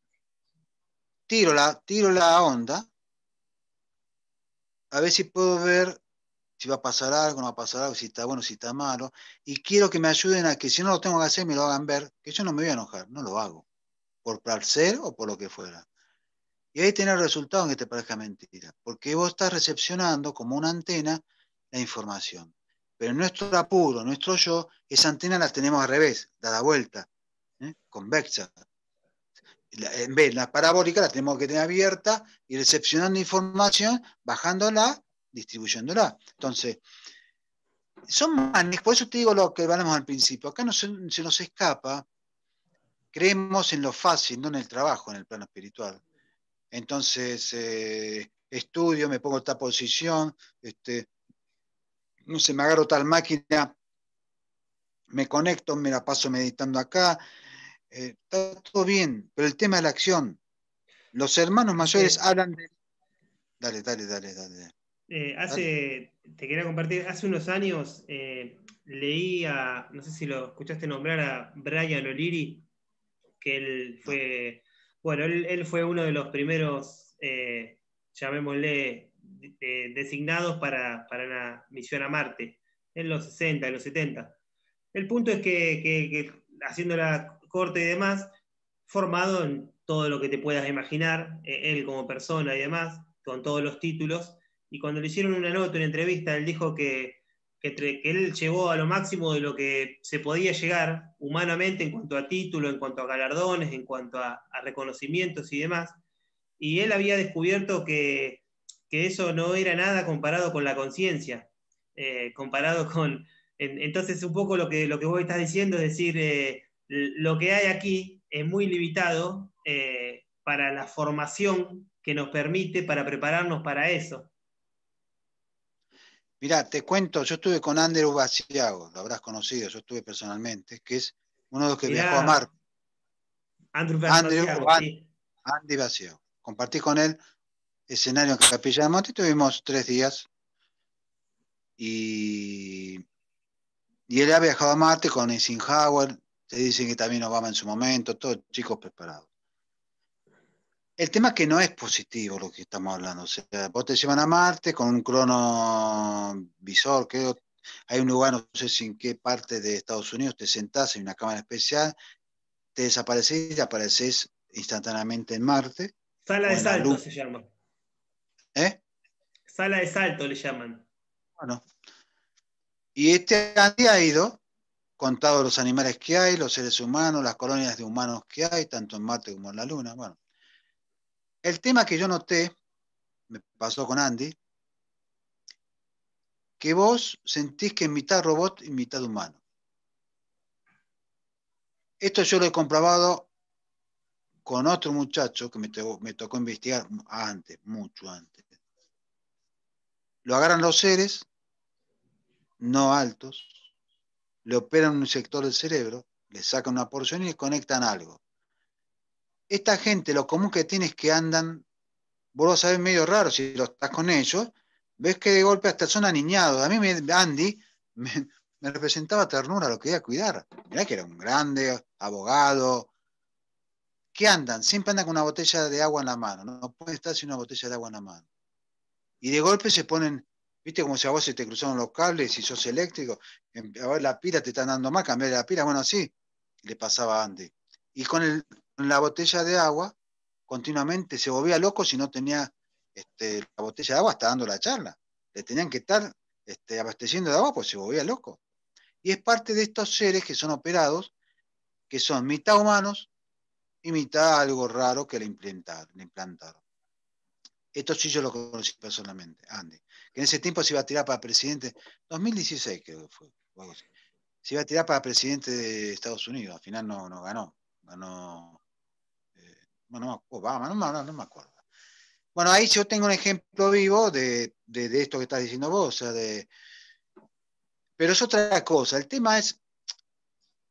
Tiro la, tiro la onda. A ver si puedo ver si va a pasar algo, no va a pasar algo, si está bueno, si está malo, y quiero que me ayuden a que si no lo tengo que hacer, me lo hagan ver, que yo no me voy a enojar, no lo hago, por placer o por lo que fuera. Y ahí tiene el resultado en que te parezca mentira, porque vos estás recepcionando como una antena la información. Pero nuestro apuro, nuestro yo, esa antena la tenemos al revés, dada vuelta, ¿eh? convexa. La, en vez de la parabólica la tenemos que tener abierta y recepcionando información, bajándola distribuyéndola. Entonces, son manes, por eso te digo lo que hablamos al principio, acá no se, nos escapa, creemos en lo fácil, no en el trabajo, en el plano espiritual. Entonces, eh, estudio, me pongo esta posición, este, no sé, me agarro tal máquina, me conecto, me la paso meditando acá, eh, está todo bien, pero el tema de la acción, los hermanos mayores hablan de... Dale, dale, dale, dale. Eh, ah, hace, te quería compartir, hace unos años eh, leí a, no sé si lo escuchaste nombrar a Brian O'Leary, que él fue, bueno, él, fue uno de los primeros, eh, llamémosle, designados para, para una misión a Marte, en los 60, en los 70. El punto es que, que, que haciendo la corte y demás, formado en todo lo que te puedas imaginar, él como persona y demás, con todos los títulos, y cuando le hicieron una nota, una entrevista, él dijo que, que, él llegó a lo máximo de lo que se podía llegar humanamente en cuanto a título, en cuanto a galardones, en cuanto a, reconocimientos y demás. Y él había descubierto que, eso no era nada comparado con la conciencia, eh, comparado con... entonces, un poco lo que, lo que vos estás diciendo es decir, eh, lo que hay aquí es muy limitado eh, para la formación que nos permite para prepararnos para eso. Mirá, te cuento, yo estuve con Andrew Baciago, lo habrás conocido, yo estuve personalmente, que es uno de los que viajó a Marte. Andrew Andy, Compartí con él escenario en Capilla de Monte, tuvimos tres días. Y, y él ha viajado a Marte con Eisenhower, te dicen que también Obama en su momento, todos chicos preparados. El tema es que no es positivo lo que estamos hablando. O sea, vos te llevan a Marte con un visor creo. Hay un lugar, no sé si en qué parte de Estados Unidos, te sentás en una cámara especial, te desapareces y apareces instantáneamente en Marte. Sala de salto se llama. ¿Eh? Sala de salto le llaman. Bueno. Y este día ha ido, contado los animales que hay, los seres humanos, las colonias de humanos que hay, tanto en Marte como en la Luna. Bueno el tema que yo noté, me pasó con Andy, que vos sentís que es mitad robot y mitad humano. Esto yo lo he comprobado con otro muchacho que me tocó, me investigar antes, mucho antes. Lo agarran los seres, no altos, le operan un sector del cerebro, le sacan una porción y le conectan algo esta gente, lo común que tienes que andan, vos lo sabés medio raro si lo estás con ellos, ves que de golpe hasta son aniñados. A mí me, Andy me, representaba ternura, lo quería cuidar. Mirá que era un grande abogado. ¿Qué andan? Siempre andan con una botella de agua en la mano. No, puede estar sin una botella de agua en la mano. Y de golpe se ponen, viste como si a vos se te cruzaron los cables, y sos eléctrico, a ver, la pila te están dando más, cambiar la pila, bueno, así le pasaba a Andy. Y con el la botella de agua, continuamente se volvía loco si no tenía este, la botella de agua, está dando la charla. Le tenían que estar este, abasteciendo de agua, pues se volvía loco. Y es parte de estos seres que son operados, que son mitad humanos y mitad algo raro que le implantaron. Le implantaron. Esto sí yo lo conocí personalmente, Andy. Que en ese tiempo se iba a tirar para presidente, 2016 que fue, Se iba a tirar para presidente de Estados Unidos, al final no, no ganó. Ganó bueno, Obama, no, me acuerdo. Bueno, ahí yo tengo un ejemplo vivo de, esto que estás diciendo vos, o sea, de... Pero es otra cosa, el tema es,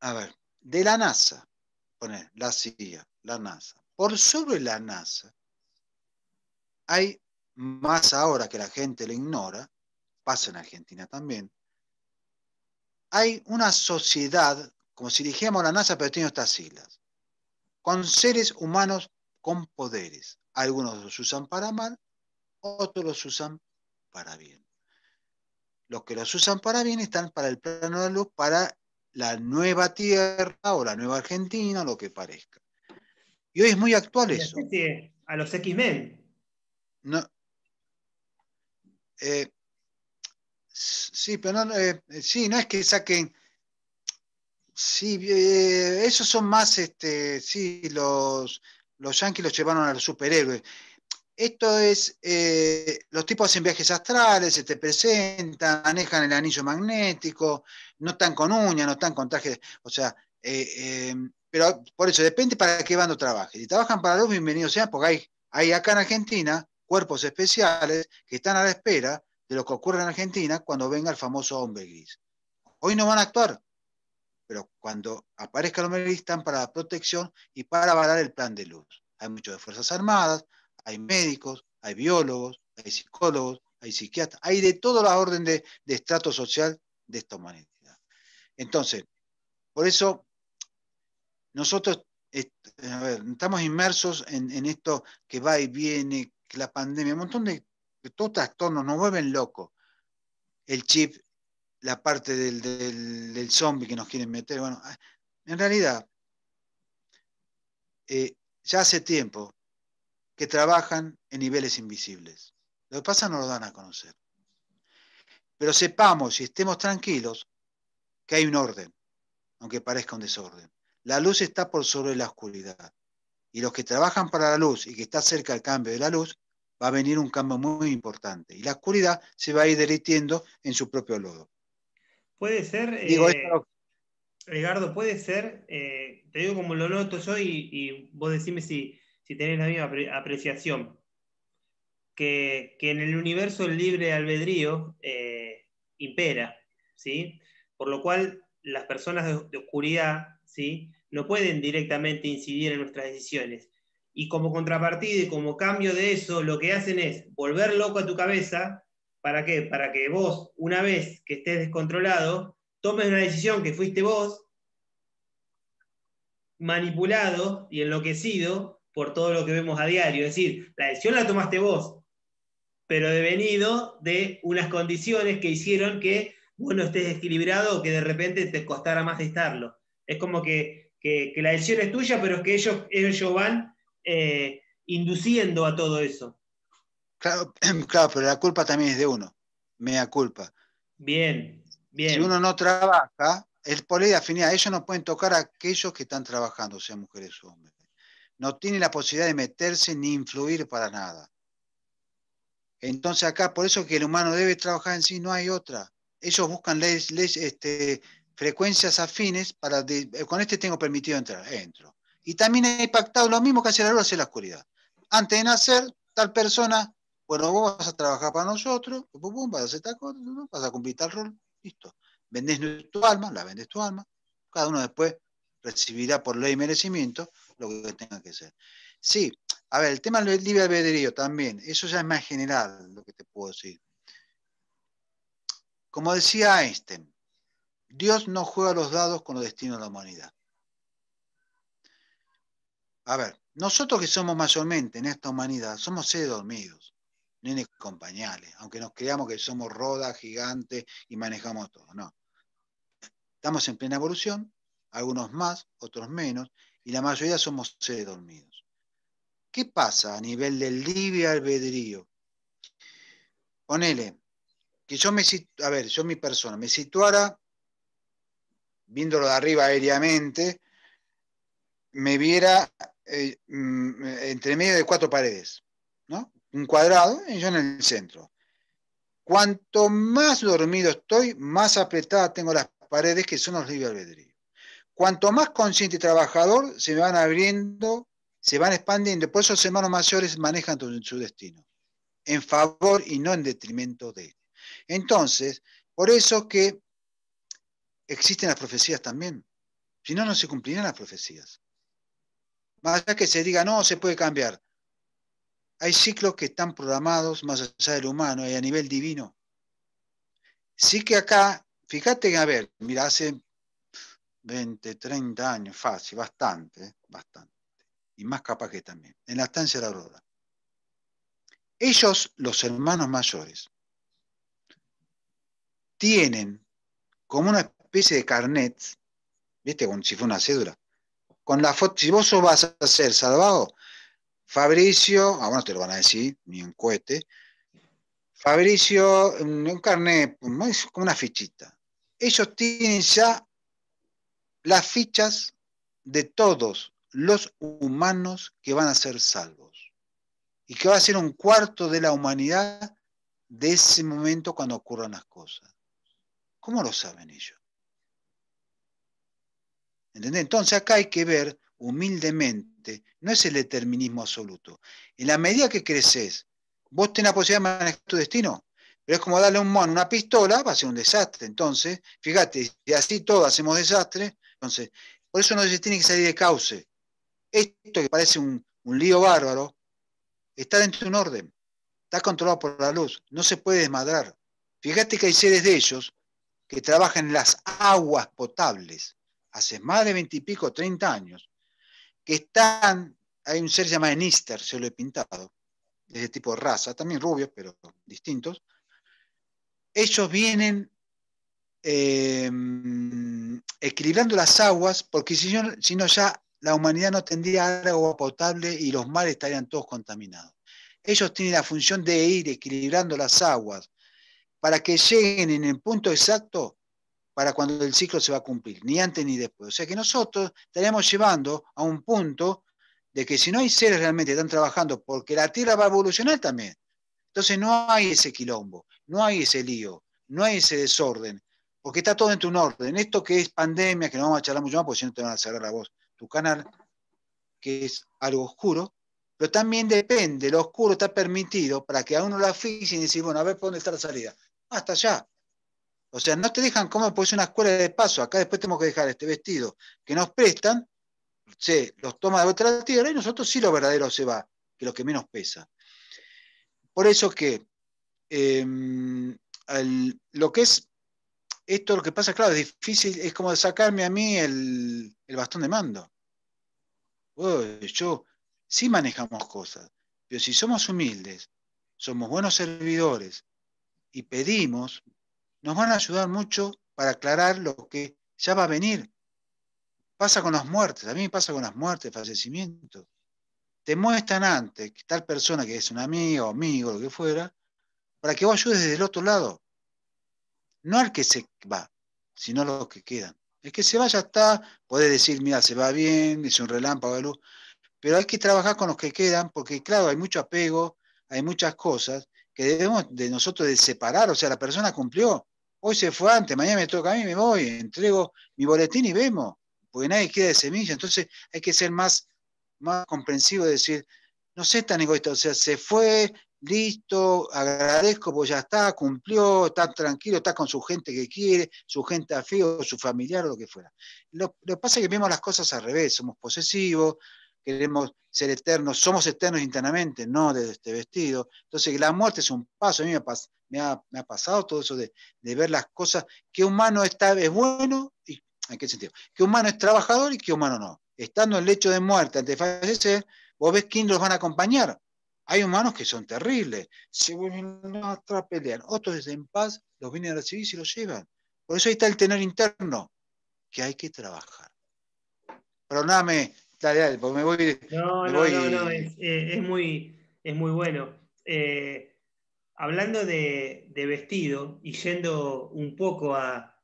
a ver, de la NASA, poner la CIA, la NASA, por sobre la NASA, hay más ahora que la gente le ignora, pasa en Argentina también, hay una sociedad, como si dijéramos la NASA, pero tiene estas siglas con seres humanos con poderes. Algunos los usan para mal, otros los usan para bien. Los que los usan para bien están para el plano de luz, para la nueva tierra o la nueva Argentina, lo que parezca. Y hoy es muy actual eso. A los X-Men. No. Eh, sí, pero no, eh, sí, no es que saquen Sí, eh, esos son más, este, sí, los, los yanquis los llevaron a los superhéroes. Esto es, eh, los tipos hacen viajes astrales, se te presentan, manejan el anillo magnético, no están con uñas, no están con trajes, o sea, eh, em, pero por eso depende para qué bando trabajen. Si trabajan para los bienvenidos sean, porque hay, hay acá en Argentina cuerpos especiales que están a la espera de lo que ocurre en Argentina cuando venga el famoso hombre gris. Hoy no van a actuar, pero cuando aparezca los medios están para la protección y para avalar el plan de luz. Hay muchos de Fuerzas Armadas, hay médicos, hay biólogos, hay psicólogos, hay psiquiatras, hay de toda la orden de, estrato social de esta humanidad. Entonces, por eso nosotros estamos inmersos en, esto que va y viene, la pandemia, un montón de, de trastornos nos mueven locos. El chip, la parte del, del, zombie que nos quieren meter. Bueno, ah, en realidad, eh, ya hace tiempo que trabajan en niveles invisibles. Lo que pasa no lo dan a conocer. Pero sepamos y estemos tranquilos que hay un orden, aunque parezca un desorden. La luz está por sobre la oscuridad. Y los que trabajan para la luz y que está cerca el cambio de la luz, va a venir un cambio muy importante. Y la oscuridad se va a ir derritiendo en su propio lodo. Puede ser. Eh, Edgardo, puede ser. Eh, te digo como lo noto yo y, vos decime si, si, tenés la misma apreciación. Que, en el universo el libre albedrío eh, impera, ¿sí? Por lo cual las personas de, oscuridad, ¿sí? no pueden directamente incidir en nuestras decisiones. Y como contrapartida y como cambio de eso, lo que hacen es volver loco a tu cabeza ¿Para qué? Para que vos, una vez que estés descontrolado, tomes una decisión que fuiste vos, manipulado y enloquecido por todo lo que vemos a diario. Es decir, la decisión la tomaste vos, pero devenido de unas condiciones que hicieron que bueno estés equilibrado o que de repente te costara más estarlo. Es como que, la decisión es tuya, pero es que ellos, ellos van eh, induciendo a todo eso. Claro, claro, pero la culpa también es de uno. Mea culpa. Bien, bien. Si uno no trabaja, el de afinidad, ellos no pueden tocar a aquellos que están trabajando, sean mujeres o hombres. No tienen la posibilidad de meterse ni influir para nada. Entonces acá, por eso que el humano debe trabajar en sí, no hay otra. Ellos buscan leyes, este, frecuencias afines para, eh, con este tengo permitido entrar, entro. Y también he impactado lo mismo que hace la luz, hace la oscuridad. Antes de nacer, tal persona bueno, vos vas a trabajar para nosotros, vas a hacer tal cosa, vas a cumplir tal rol, listo. Vendés tu alma, la vendes tu alma, cada uno después recibirá por ley y merecimiento lo que tenga que ser. Sí, a ver, el tema del libre albedrío también, eso ya es más general lo que te puedo decir. Como decía Einstein, Dios no juega los dados con los destinos de la humanidad. A ver, nosotros que somos mayormente en esta humanidad, somos seres dormidos nenes con aunque nos creamos que somos rodas, gigantes y manejamos todo. No. Estamos en plena evolución, algunos más, otros menos, y la mayoría somos seres dormidos. ¿Qué pasa a nivel del libre albedrío? Ponele, que yo me a ver, yo mi persona, me situara, viéndolo de arriba aéreamente, me viera eh, mm, entre medio de cuatro paredes, ¿no? un cuadrado y yo en el centro. Cuanto más dormido estoy, más apretada tengo las paredes que son los de albedrío. Cuanto más consciente y trabajador, se van abriendo, se van expandiendo. Por eso los hermanos mayores manejan su destino, en favor y no en detrimento de él. Entonces, por eso que existen las profecías también. Si no, no se cumplirán las profecías. Más allá que se diga, no, se puede cambiar. Hay ciclos que están programados más allá del humano y a nivel divino. Sí que acá, fíjate, que, a ver, mira, hace 20, 30 años, fácil, bastante, bastante, y más capaz que también, en la estancia de la aurora. Ellos, los hermanos mayores, tienen como una especie de carnet, ¿viste? Como si fuera una cédula. Con la foto, si vos vas a ser salvado, Fabricio, ahora bueno, te lo van a decir, ni un cohete. Fabricio, un carnet, como una fichita. Ellos tienen ya las fichas de todos los humanos que van a ser salvos y que va a ser un cuarto de la humanidad de ese momento cuando ocurran las cosas. ¿Cómo lo saben ellos? Entonces acá hay que ver humildemente, no es el determinismo absoluto. En la medida que creces, vos tenés la posibilidad de manejar tu destino, pero es como darle un mano una pistola, va a ser un desastre. Entonces, fíjate, si así todos hacemos desastre, entonces, por eso no se tiene que salir de cauce. Esto que parece un, un lío bárbaro, está dentro de un orden, está controlado por la luz, no se puede desmadrar. Fíjate que hay seres de ellos que trabajan en las aguas potables hace más de veintipico, treinta años, que están, hay un ser llamado Nister, se lo he pintado, de ese tipo de raza, también rubios, pero distintos, ellos vienen eh, equilibrando las aguas, porque si no, si no ya la humanidad no tendría agua potable y los mares estarían todos contaminados. Ellos tienen la función de ir equilibrando las aguas para que lleguen en el punto exacto para cuando el ciclo se va a cumplir, ni antes ni después. O sea que nosotros estaríamos llevando a un punto de que si no hay seres realmente que están trabajando porque la Tierra va a evolucionar también. Entonces no hay ese quilombo, no hay ese lío, no hay ese desorden, porque está todo en tu un orden. Esto que es pandemia, que no vamos a charlar mucho más porque si no te van a cerrar la voz, tu canal, que es algo oscuro, pero también depende, lo oscuro está permitido para que a uno la asfixien y decir, bueno, a ver por dónde está la salida. Hasta allá, o sea, no te dejan comer porque es una escuela de paso. Acá después tenemos que dejar este vestido que nos prestan, se los toma de vuelta la tierra y nosotros sí lo verdadero se va, que es lo que menos pesa. Por eso que em, lo que es esto, lo que pasa, claro, es difícil, es como sacarme a mí el, el bastón de mando. yo sí manejamos cosas, pero si somos humildes, somos buenos servidores y pedimos, nos van a ayudar mucho para aclarar lo que ya va a venir. Pasa con las muertes, a mí pasa con las muertes, fallecimientos. Te muestran antes que tal persona que es un amigo, amigo, lo que fuera, para que vos ayudes desde el otro lado. No al que se va, sino a los que quedan. El que se va ya está, podés decir, mira, se va bien, es un relámpago de luz, pero hay que trabajar con los que quedan, porque claro, hay mucho apego, hay muchas cosas, que debemos de nosotros de separar, o sea, la persona cumplió, hoy se fue antes, mañana me toca a mí, me voy, entrego mi boletín y vemos, porque nadie queda de semilla, entonces hay que ser más, más comprensivo, decir, no sé tan egoísta, o sea, se fue, listo, agradezco, pues ya está, cumplió, está tranquilo, está con su gente que quiere, su gente afío, su familiar, lo que fuera. lo que pasa es que vemos las cosas al revés, somos posesivos, queremos ser eternos, somos eternos internamente, no desde este vestido. Entonces la muerte es un paso, a mí me, ha, pasado todo eso de, ver las cosas, ¿Qué humano está, es bueno, y, ¿en qué sentido? Que humano es trabajador y qué humano no. Estando en el lecho de muerte, ante fallecer, vos ves quién los van a acompañar. Hay humanos que son terribles, se vuelven a atrapelear, otros desde en paz los vienen a recibir y los llevan. Por eso ahí está el tener interno, que hay que trabajar. Perdóname, Dale, porque me voy. No, no, no, no, eh, es, muy, es muy bueno. Eh, hablando de, vestido y yendo un poco a,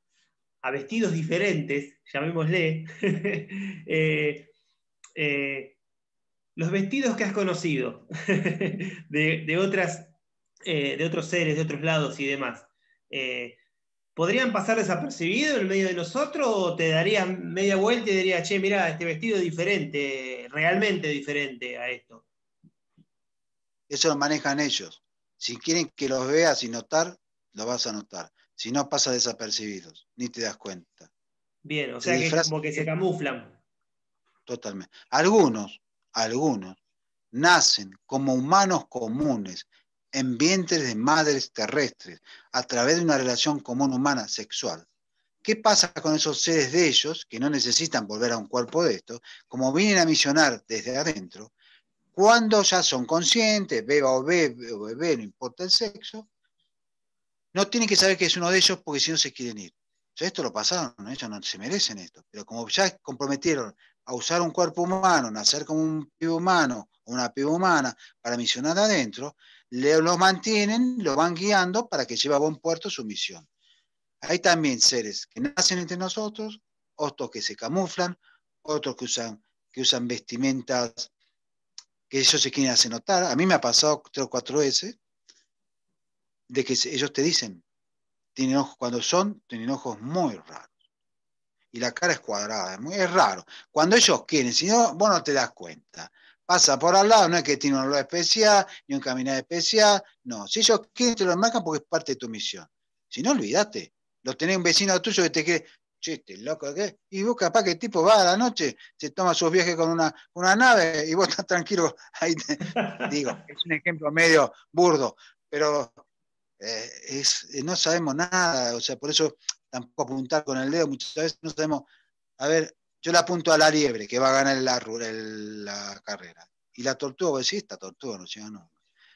vestidos diferentes, llamémosle, eh, los vestidos que has conocido de, otras, de otros seres, de otros lados y demás. Eh, podrían pasar desapercibidos en medio de nosotros o te darían media vuelta y dirías, che, mira, este vestido es diferente, realmente diferente a esto? Eso lo manejan ellos. Si quieren que los veas y notar, lo vas a notar. Si no, pasa desapercibidos, ni te das cuenta. Bien, o sea que es como que se camuflan. Totalmente. Algunos, algunos, nacen como humanos comunes en vientres de madres terrestres, a través de una relación común humana sexual. ¿Qué pasa con esos seres de ellos que no necesitan volver a un cuerpo de esto, Como vienen a misionar desde adentro, cuando ya son conscientes, beba o bebé, no importa el sexo, no tienen que saber que es uno de ellos porque si no se quieren ir. esto lo pasaron, ellos no se merecen esto. Pero como ya comprometieron a usar un cuerpo humano, nacer como un pibe humano o una pibe humana para misionar adentro, los mantienen, lo van guiando para que lleve a buen puerto su misión. Hay también seres que nacen entre nosotros, otros que se camuflan, otros que usan, que usan vestimentas que ellos se quieren hacer notar. A mí me ha pasado tres o cuatro veces de que ellos te dicen, tienen ojos, cuando son, tienen ojos muy raros. Y la cara es cuadrada, muy, es raro. Cuando ellos quieren, si no, vos no te das cuenta pasa por al lado, no es que tiene un olor especial, ni un caminar especial, no. Si ellos quieren, te lo enmarcan porque es parte de tu misión. Si no, olvidaste. Lo tenés un vecino tuyo que te quiere, chiste, loco, ¿qué? Y vos capaz que el tipo va a la noche, se toma sus viajes con una, nave y vos estás tranquilo. Ahí digo, es un ejemplo medio burdo, pero eh, eh, no sabemos nada, o sea, por eso tampoco apuntar con el dedo, muchas veces no sabemos, a ver, yo la apunto a la liebre, que va a ganar la, carrera. Y la tortuga, a decir, esta tortuga no llega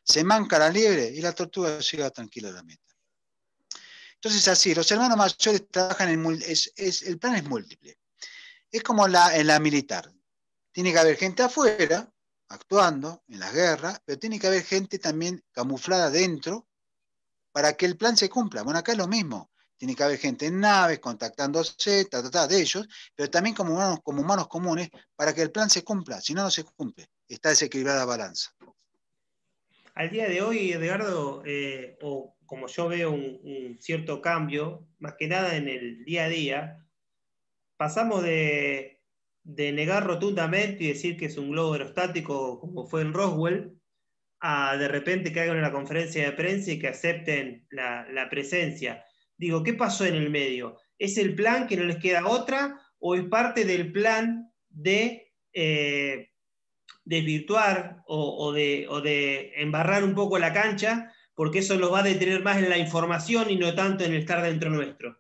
Se manca la liebre y la tortuga llega tranquila a la meta. Entonces, así, los hermanos mayores trabajan en. el plan es múltiple. Es como la, en la militar. Tiene que haber gente afuera, actuando en las guerras, pero tiene que haber gente también camuflada dentro para que el plan se cumpla. Bueno, acá es lo mismo tiene que haber gente en naves, contactándose, de ellos, pero también como humanos, como humanos comunes, para que el plan se cumpla, si no, no se cumple. Está desequilibrada la balanza. Al día de hoy, Edgardo, eh, o como yo veo un, cierto cambio, más que nada en el día a día, pasamos de, negar rotundamente y decir que es un globo aerostático como fue en Roswell, a de repente que hagan una conferencia de prensa y que acepten la, la presencia. Digo, ¿qué pasó en el medio? ¿Es el plan que no les queda otra o es parte del plan de eh, desvirtuar o, de, embarrar un poco la cancha? Porque eso los va a detener más en la información y no tanto en el estar dentro nuestro.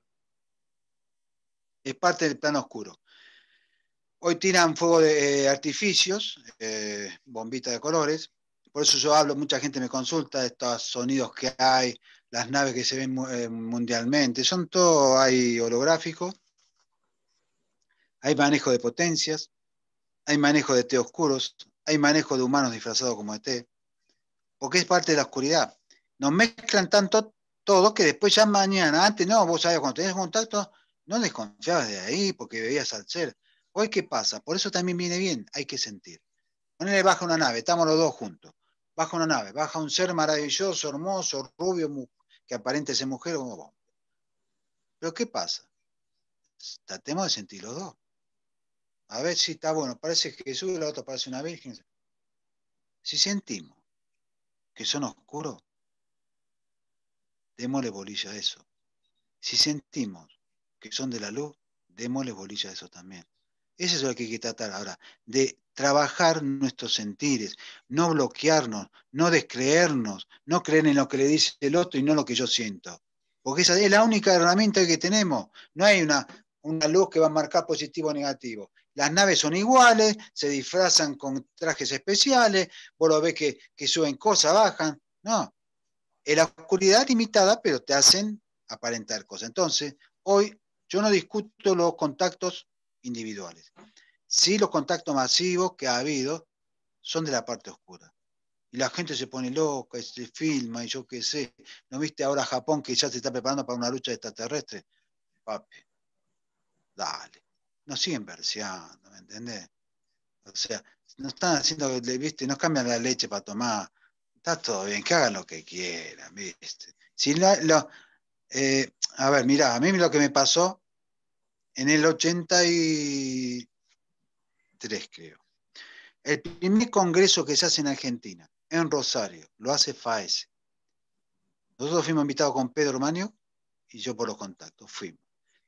Es parte del plan oscuro. Hoy tiran fuego de eh, artificios, eh, bombitas de colores. Por eso yo hablo, mucha gente me consulta de estos sonidos que hay, las naves que se ven eh, mundialmente. Son todo, hay holográfico, hay manejo de potencias, hay manejo de té oscuros, hay manejo de humanos disfrazados como e té, porque es parte de la oscuridad. Nos mezclan tanto todo que después ya mañana, antes no, vos sabías cuando tenías contacto, no desconfiabas de ahí porque veías al ser. Hoy, ¿qué pasa? Por eso también viene bien, hay que sentir. Ponele baja una nave, estamos los dos juntos. Baja una nave, baja un ser maravilloso, hermoso, rubio, que aparente ser mujer o hombre. Pero ¿qué pasa? Tratemos de sentir los dos. A ver si está bueno, parece Jesús y la otra parece una virgen. Si sentimos que son oscuros, démosle bolilla a eso. Si sentimos que son de la luz, démosle bolilla a eso también. Eso es lo que hay que tratar ahora, de trabajar nuestros sentires, no bloquearnos, no descreernos, no creer en lo que le dice el otro y no lo que yo siento. Porque esa es la única herramienta que tenemos. No hay una, una luz que va a marcar positivo o negativo. Las naves son iguales, se disfrazan con trajes especiales, vos lo ves que, que suben cosas, bajan. No. Es la oscuridad limitada, pero te hacen aparentar cosas. Entonces, hoy yo no discuto los contactos individuales. Si los contactos masivos que ha habido son de la parte oscura. Y la gente se pone loca y se filma y yo qué sé. ¿No viste ahora Japón que ya se está preparando para una lucha extraterrestre? Papi, dale. Nos siguen verseando, ¿me entendés? O sea, no están haciendo, viste, no cambian la leche para tomar. Está todo bien, que hagan lo que quieran, viste. Eh, a ver, mirá, a mí lo que me pasó en el 80 y tres, creo. El primer congreso que se hace en Argentina, en Rosario, lo hace FAES. Nosotros fuimos invitados con Pedro Manio y yo por los contactos fuimos.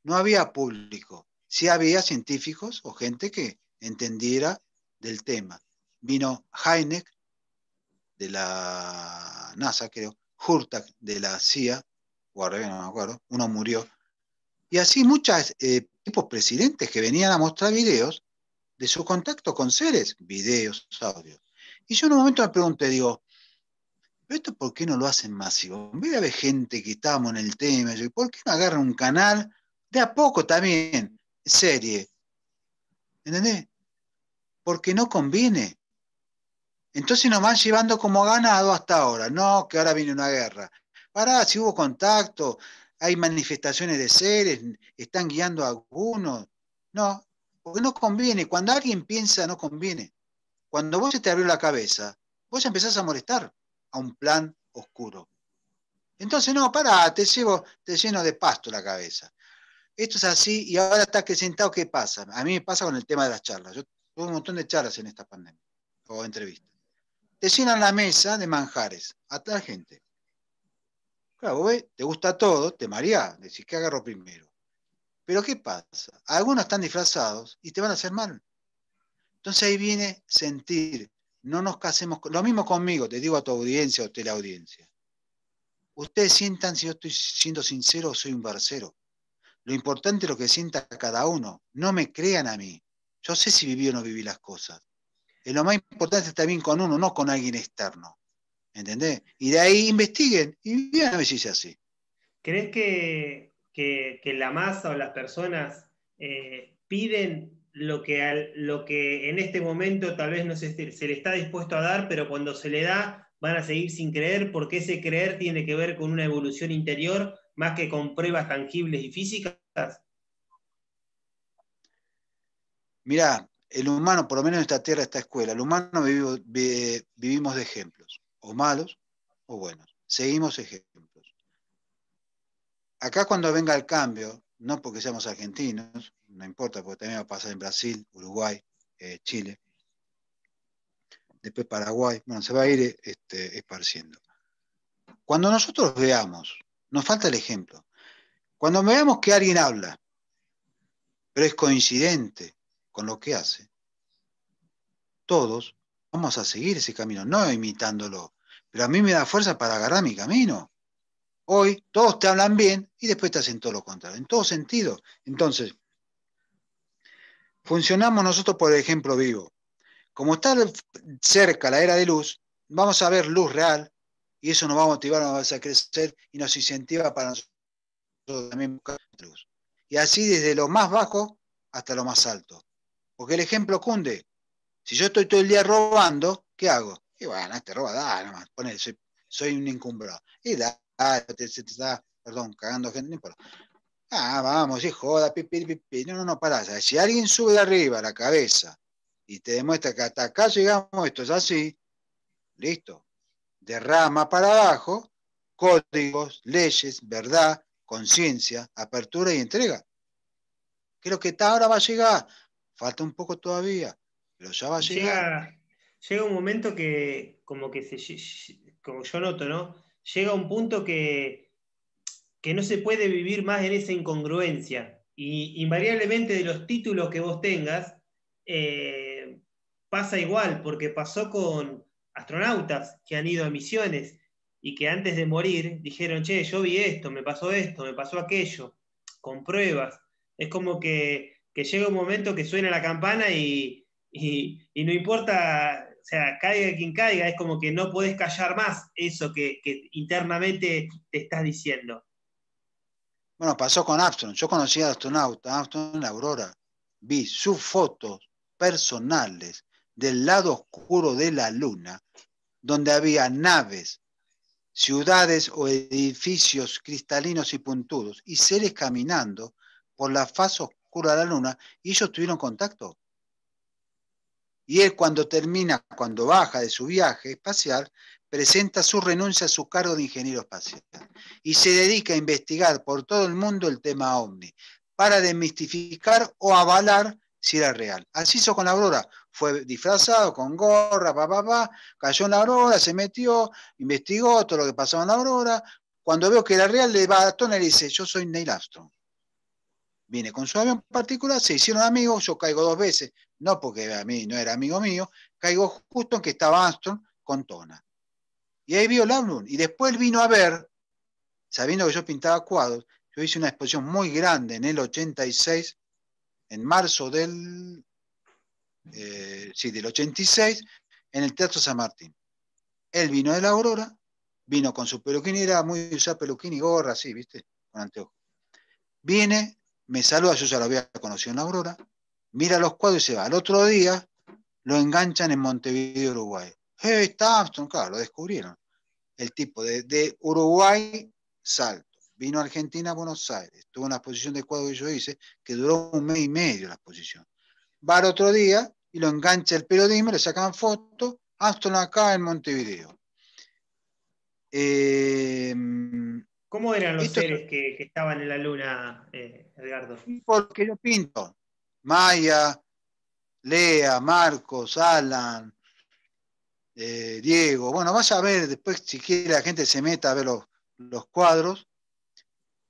No había público, sí había científicos o gente que entendiera del tema. Vino Heineck de la NASA, creo, Hurtak de la CIA, revés, no me acuerdo, uno murió. Y así muchos eh, tipos presidentes que venían a mostrar videos de su contacto con seres, videos, audios. Y yo en un momento me pregunté, digo, ¿pero esto por qué no lo hacen más? En vez de haber gente que estamos en el tema, yo, ¿por qué no agarran un canal de a poco también, serie? ¿Entendés? Porque no conviene. Entonces nos van llevando como ganado hasta ahora. No, que ahora viene una guerra. Pará, si hubo contacto, hay manifestaciones de seres, están guiando a algunos. No, porque no conviene. Cuando alguien piensa, no conviene. Cuando vos te abrió la cabeza, vos empezás a molestar a un plan oscuro. Entonces, no, pará, te, llevo, te lleno de pasto la cabeza. Esto es así y ahora estás que sentado, ¿qué pasa? A mí me pasa con el tema de las charlas. Yo tuve un montón de charlas en esta pandemia o entrevistas. Te llenan la mesa de manjares a tal gente. Claro, vos te gusta todo, te mareás, decís, que agarro primero? Pero ¿qué pasa? Algunos están disfrazados y te van a hacer mal. Entonces ahí viene sentir. No nos casemos. Lo mismo conmigo, te digo a tu audiencia o usted la audiencia. Ustedes sientan si yo estoy siendo sincero o soy un barcero. Lo importante es lo que sienta cada uno. No me crean a mí. Yo sé si viví o no viví las cosas. lo más importante estar bien con uno, no con alguien externo. ¿Entendés? Y de ahí investiguen y vean si es así. ¿Crees que que, la masa o las personas eh, piden lo que, lo que en este momento tal vez no se, le está dispuesto a dar, pero cuando se le da van a seguir sin creer, porque ese creer tiene que ver con una evolución interior más que con pruebas tangibles y físicas? Mirá, el humano, por lo menos en esta tierra, esta escuela, el humano vivimos de ejemplos, o malos o buenos. Seguimos ejemplos. Acá cuando venga el cambio, no porque seamos argentinos, no importa, porque también va a pasar en Brasil, Uruguay, eh, Chile, después Paraguay, bueno, se va a ir este, esparciendo. Cuando nosotros veamos, nos falta el ejemplo, cuando veamos que alguien habla, pero es coincidente con lo que hace, todos vamos a seguir ese camino, no imitándolo, pero a mí me da fuerza para agarrar mi camino hoy todos te hablan bien y después te hacen todo lo contrario, en todo sentido. Entonces, funcionamos nosotros por el ejemplo vivo. Como está cerca la era de luz, vamos a ver luz real y eso nos va a motivar, nos va a crecer y nos incentiva para nosotros también buscar luz. Y así desde lo más bajo hasta lo más alto. Porque el ejemplo cunde. Si yo estoy todo el día robando, ¿qué hago? Y bueno, este roba, nada más. ponele, soy, un incumbrado. Y da, Ah, perdón, cagando gente, Ah, vamos, y joda, No, no, no, pará. Si alguien sube de arriba la cabeza y te demuestra que hasta acá llegamos, esto es así, listo. Derrama para abajo, códigos, leyes, verdad, conciencia, apertura y entrega. Creo que está ahora va a llegar. Falta un poco todavía, pero ya va a llegar. Llega, llega un momento que como que se, como yo noto, ¿no? llega un punto que, que no se puede vivir más en esa incongruencia. Y invariablemente de los títulos que vos tengas, eh, pasa igual, porque pasó con astronautas que han ido a misiones y que antes de morir dijeron, che, yo vi esto, me pasó esto, me pasó aquello, con pruebas. Es como que, llega un momento que suena la campana y no importa o sea, caiga quien caiga, es como que no puedes callar más eso que, internamente te estás diciendo. Bueno, pasó con Armstrong. Yo conocí a astronauta, Armstrong la aurora. Vi sus fotos personales del lado oscuro de la luna, donde había naves, ciudades o edificios cristalinos y puntudos, y seres caminando por la faz oscura de la luna, y ellos tuvieron contacto y él cuando termina, cuando baja de su viaje espacial, presenta su renuncia a su cargo de ingeniero espacial y se dedica a investigar por todo el mundo el tema OVNI para desmistificar o avalar si era real. Así hizo con la Aurora, fue disfrazado con gorra, papá, pa, cayó en la Aurora, se metió, investigó todo lo que pasaba en la Aurora. Cuando veo que era real, le va a Tona y le dice, yo soy Neil Armstrong. Viene con su avión particular, se hicieron amigos, yo caigo dos veces, no porque a mí no era amigo mío, caigo justo en que estaba Armstrong con Tona. Y ahí vio Lambrun. Y después él vino a ver, sabiendo que yo pintaba cuadros, yo hice una exposición muy grande en el 86, en marzo del, eh, sí, del 86, en el Teatro San Martín. Él vino de la Aurora, vino con su peluquín, era muy usar peluquín y gorra, así, ¿viste? Con anteojos. Viene, me saluda, yo ya lo había conocido en la Aurora, mira los cuadros y se va. Al otro día lo enganchan en Montevideo, Uruguay. Hey, está Armstrong, claro, lo descubrieron. El tipo de, Uruguay, salto. Vino a Argentina, Buenos Aires. Tuvo una exposición de cuadros que yo hice, que duró un mes y medio la exposición. Va al otro día y lo engancha el periodismo, le sacan fotos, Armstrong acá en Montevideo. Em, ¿Cómo eran los seres que, estaban en la luna, eh, Edgardo? Porque yo pinto. Maya, Lea, Marcos, Alan, eh, Diego. Bueno, vas a ver después si quiere la gente se meta a ver los, cuadros.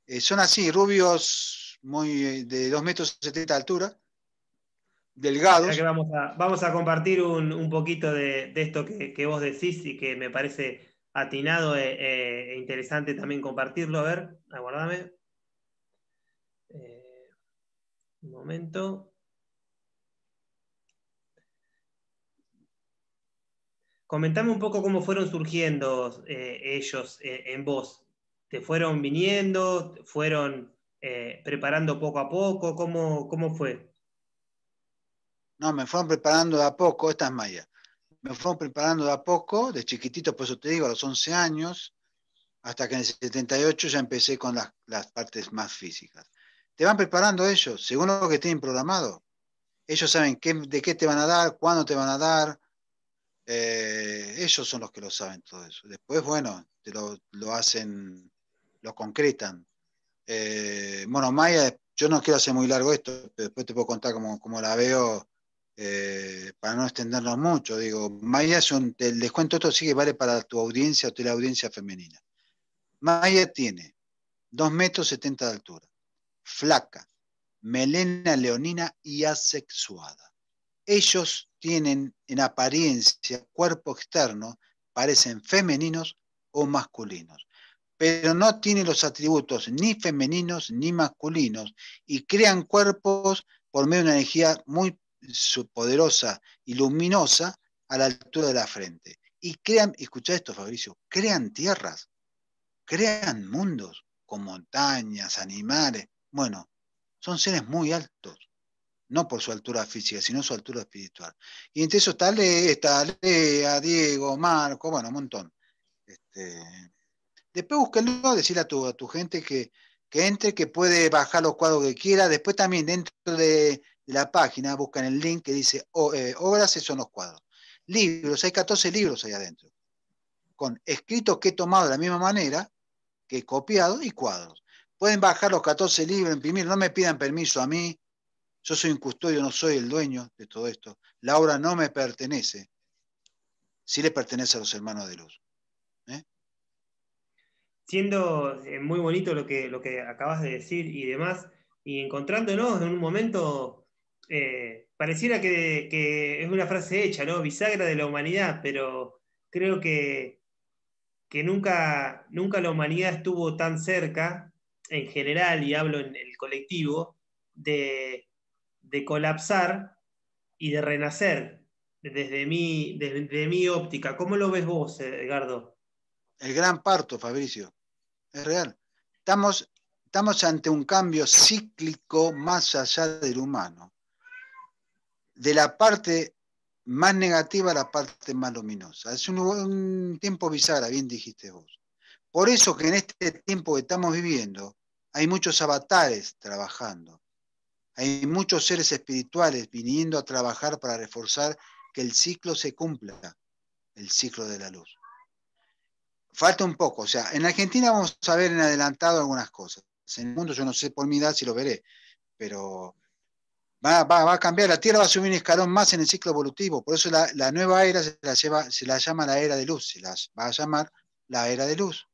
Eh, son así, rubios muy eh, de 2 metros 70 de altura, delgados. Que vamos, a, vamos, a, compartir un, poquito de, esto que, vos decís y que me parece atinado e, e, e interesante también compartirlo. A ver, aguardame. Un momento. Comentame un poco cómo fueron surgiendo eh, ellos eh, en vos. ¿Te fueron viniendo? fueron eh, preparando poco a poco? ¿Cómo, ¿Cómo fue? No, me fueron preparando de a poco, esta es Maya. Me fueron preparando de a poco, de chiquitito, por eso te digo, a los 11 años, hasta que en el 78 ya empecé con las partes más físicas. Te van preparando ellos, según lo que tienen programado. Ellos saben de qué te van a dar, cuándo te van a dar. Eh, ellos son los que lo saben todo eso. Después, bueno, te lo, hacen, lo concretan. Eh, bueno, Maya, yo no quiero hacer muy largo esto, pero después te puedo contar cómo, cómo la veo eh, para no extendernos mucho. Digo, Maya es un, descuento, esto, sí que vale para tu audiencia o la audiencia femenina. Maya tiene 2 metros 70 de altura, flaca, melena leonina y asexuada. Ellos tienen en apariencia cuerpo externo, parecen femeninos o masculinos, pero no tienen los atributos ni femeninos ni masculinos y crean cuerpos por medio de una energía muy poderosa y luminosa a la altura de la frente. Y crean, escucha esto Fabricio, crean tierras, crean mundos con montañas, animales, bueno, son seres muy altos, no por su altura física, sino su altura espiritual. Y entre eso está Lea, Diego, Marco, bueno, un montón. Este, después búsquenlo, decirle a tu, gente que, entre, que puede bajar los cuadros que quiera. Después también dentro de, la página buscan el link que dice eh, obras, esos son los cuadros. Libros, hay 14 libros ahí adentro, con escritos que he tomado de la misma manera, que he copiado y cuadros. Pueden bajar los 14 libros, imprimir, no me pidan permiso a mí. Yo soy un custodio, no soy el dueño de todo esto. La obra no me pertenece. Sí le pertenece a los hermanos de luz. ¿eh? Siendo eh, muy bonito lo que, lo que acabas de decir y demás, y encontrándonos en un momento, eh, pareciera que, es una frase hecha, ¿no? Bisagra de la humanidad, pero creo que, que nunca, nunca la humanidad estuvo tan cerca en general, y hablo en el colectivo, de, colapsar y de renacer desde mi, desde mi óptica. ¿Cómo lo ves vos, Edgardo? El gran parto, Fabricio. Es real. Estamos, estamos ante un cambio cíclico más allá del humano. De la parte más negativa a la parte más luminosa. Es un, tiempo bisagra, bien dijiste vos. Por eso que en este tiempo que estamos viviendo, hay muchos avatares trabajando. Hay muchos seres espirituales viniendo a trabajar para reforzar que el ciclo se cumpla, el ciclo de la luz. Falta un poco, o sea, en Argentina vamos a ver en adelantado algunas cosas. En el mundo yo no sé por mi edad si lo veré, pero va, a cambiar, la Tierra va a subir un escalón más en el ciclo evolutivo, por eso la, nueva era se la, se la llama la era de luz, se la va a llamar la era de luz,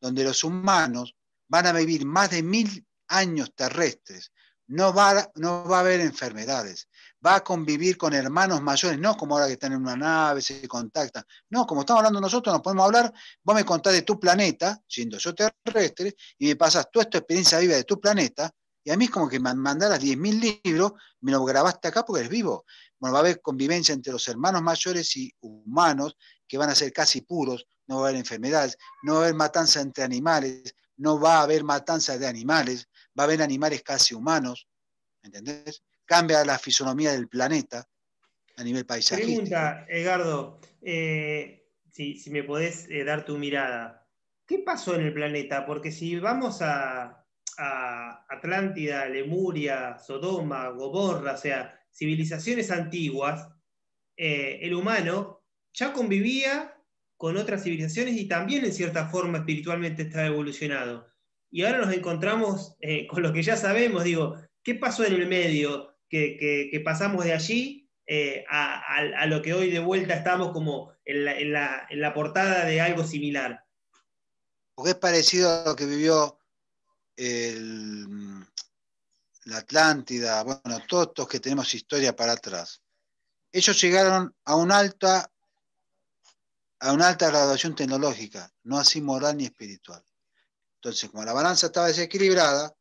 donde los humanos van a vivir más de mil años terrestres, no va, no va a haber enfermedades, va a convivir con hermanos mayores, no como ahora que están en una nave, se contactan, no, como estamos hablando nosotros, nos podemos hablar, vos me contás de tu planeta, siendo yo terrestre, y me pasas toda tu experiencia viva de tu planeta, y a mí es como que me mandaras 10.000 libros, me lo grabaste acá porque eres vivo. Bueno, va a haber convivencia entre los hermanos mayores y humanos, que van a ser casi puros, no va a haber enfermedades, no va a haber matanza entre animales, no va a haber matanzas de animales, va a haber animales casi humanos, ¿entendés? Cambia la fisonomía del planeta a nivel paisajístico. Pregunta, Edgardo, eh, si, me podés eh, dar tu mirada. ¿Qué pasó en el planeta? Porque si vamos a, Atlántida, Lemuria, Sodoma, Goborra, o sea, civilizaciones antiguas, eh, el humano ya convivía con otras civilizaciones y también en cierta forma espiritualmente está evolucionado. Y ahora nos encontramos eh, con lo que ya sabemos, digo, ¿qué pasó en el medio que, pasamos de allí eh, a, lo que hoy de vuelta estamos como en la, portada de algo similar? Porque es parecido a lo que vivió la Atlántida, bueno, todos los que tenemos historia para atrás. Ellos llegaron a un alta a una alta graduación tecnológica, no así moral ni espiritual. Entonces, como la balanza estaba desequilibrada,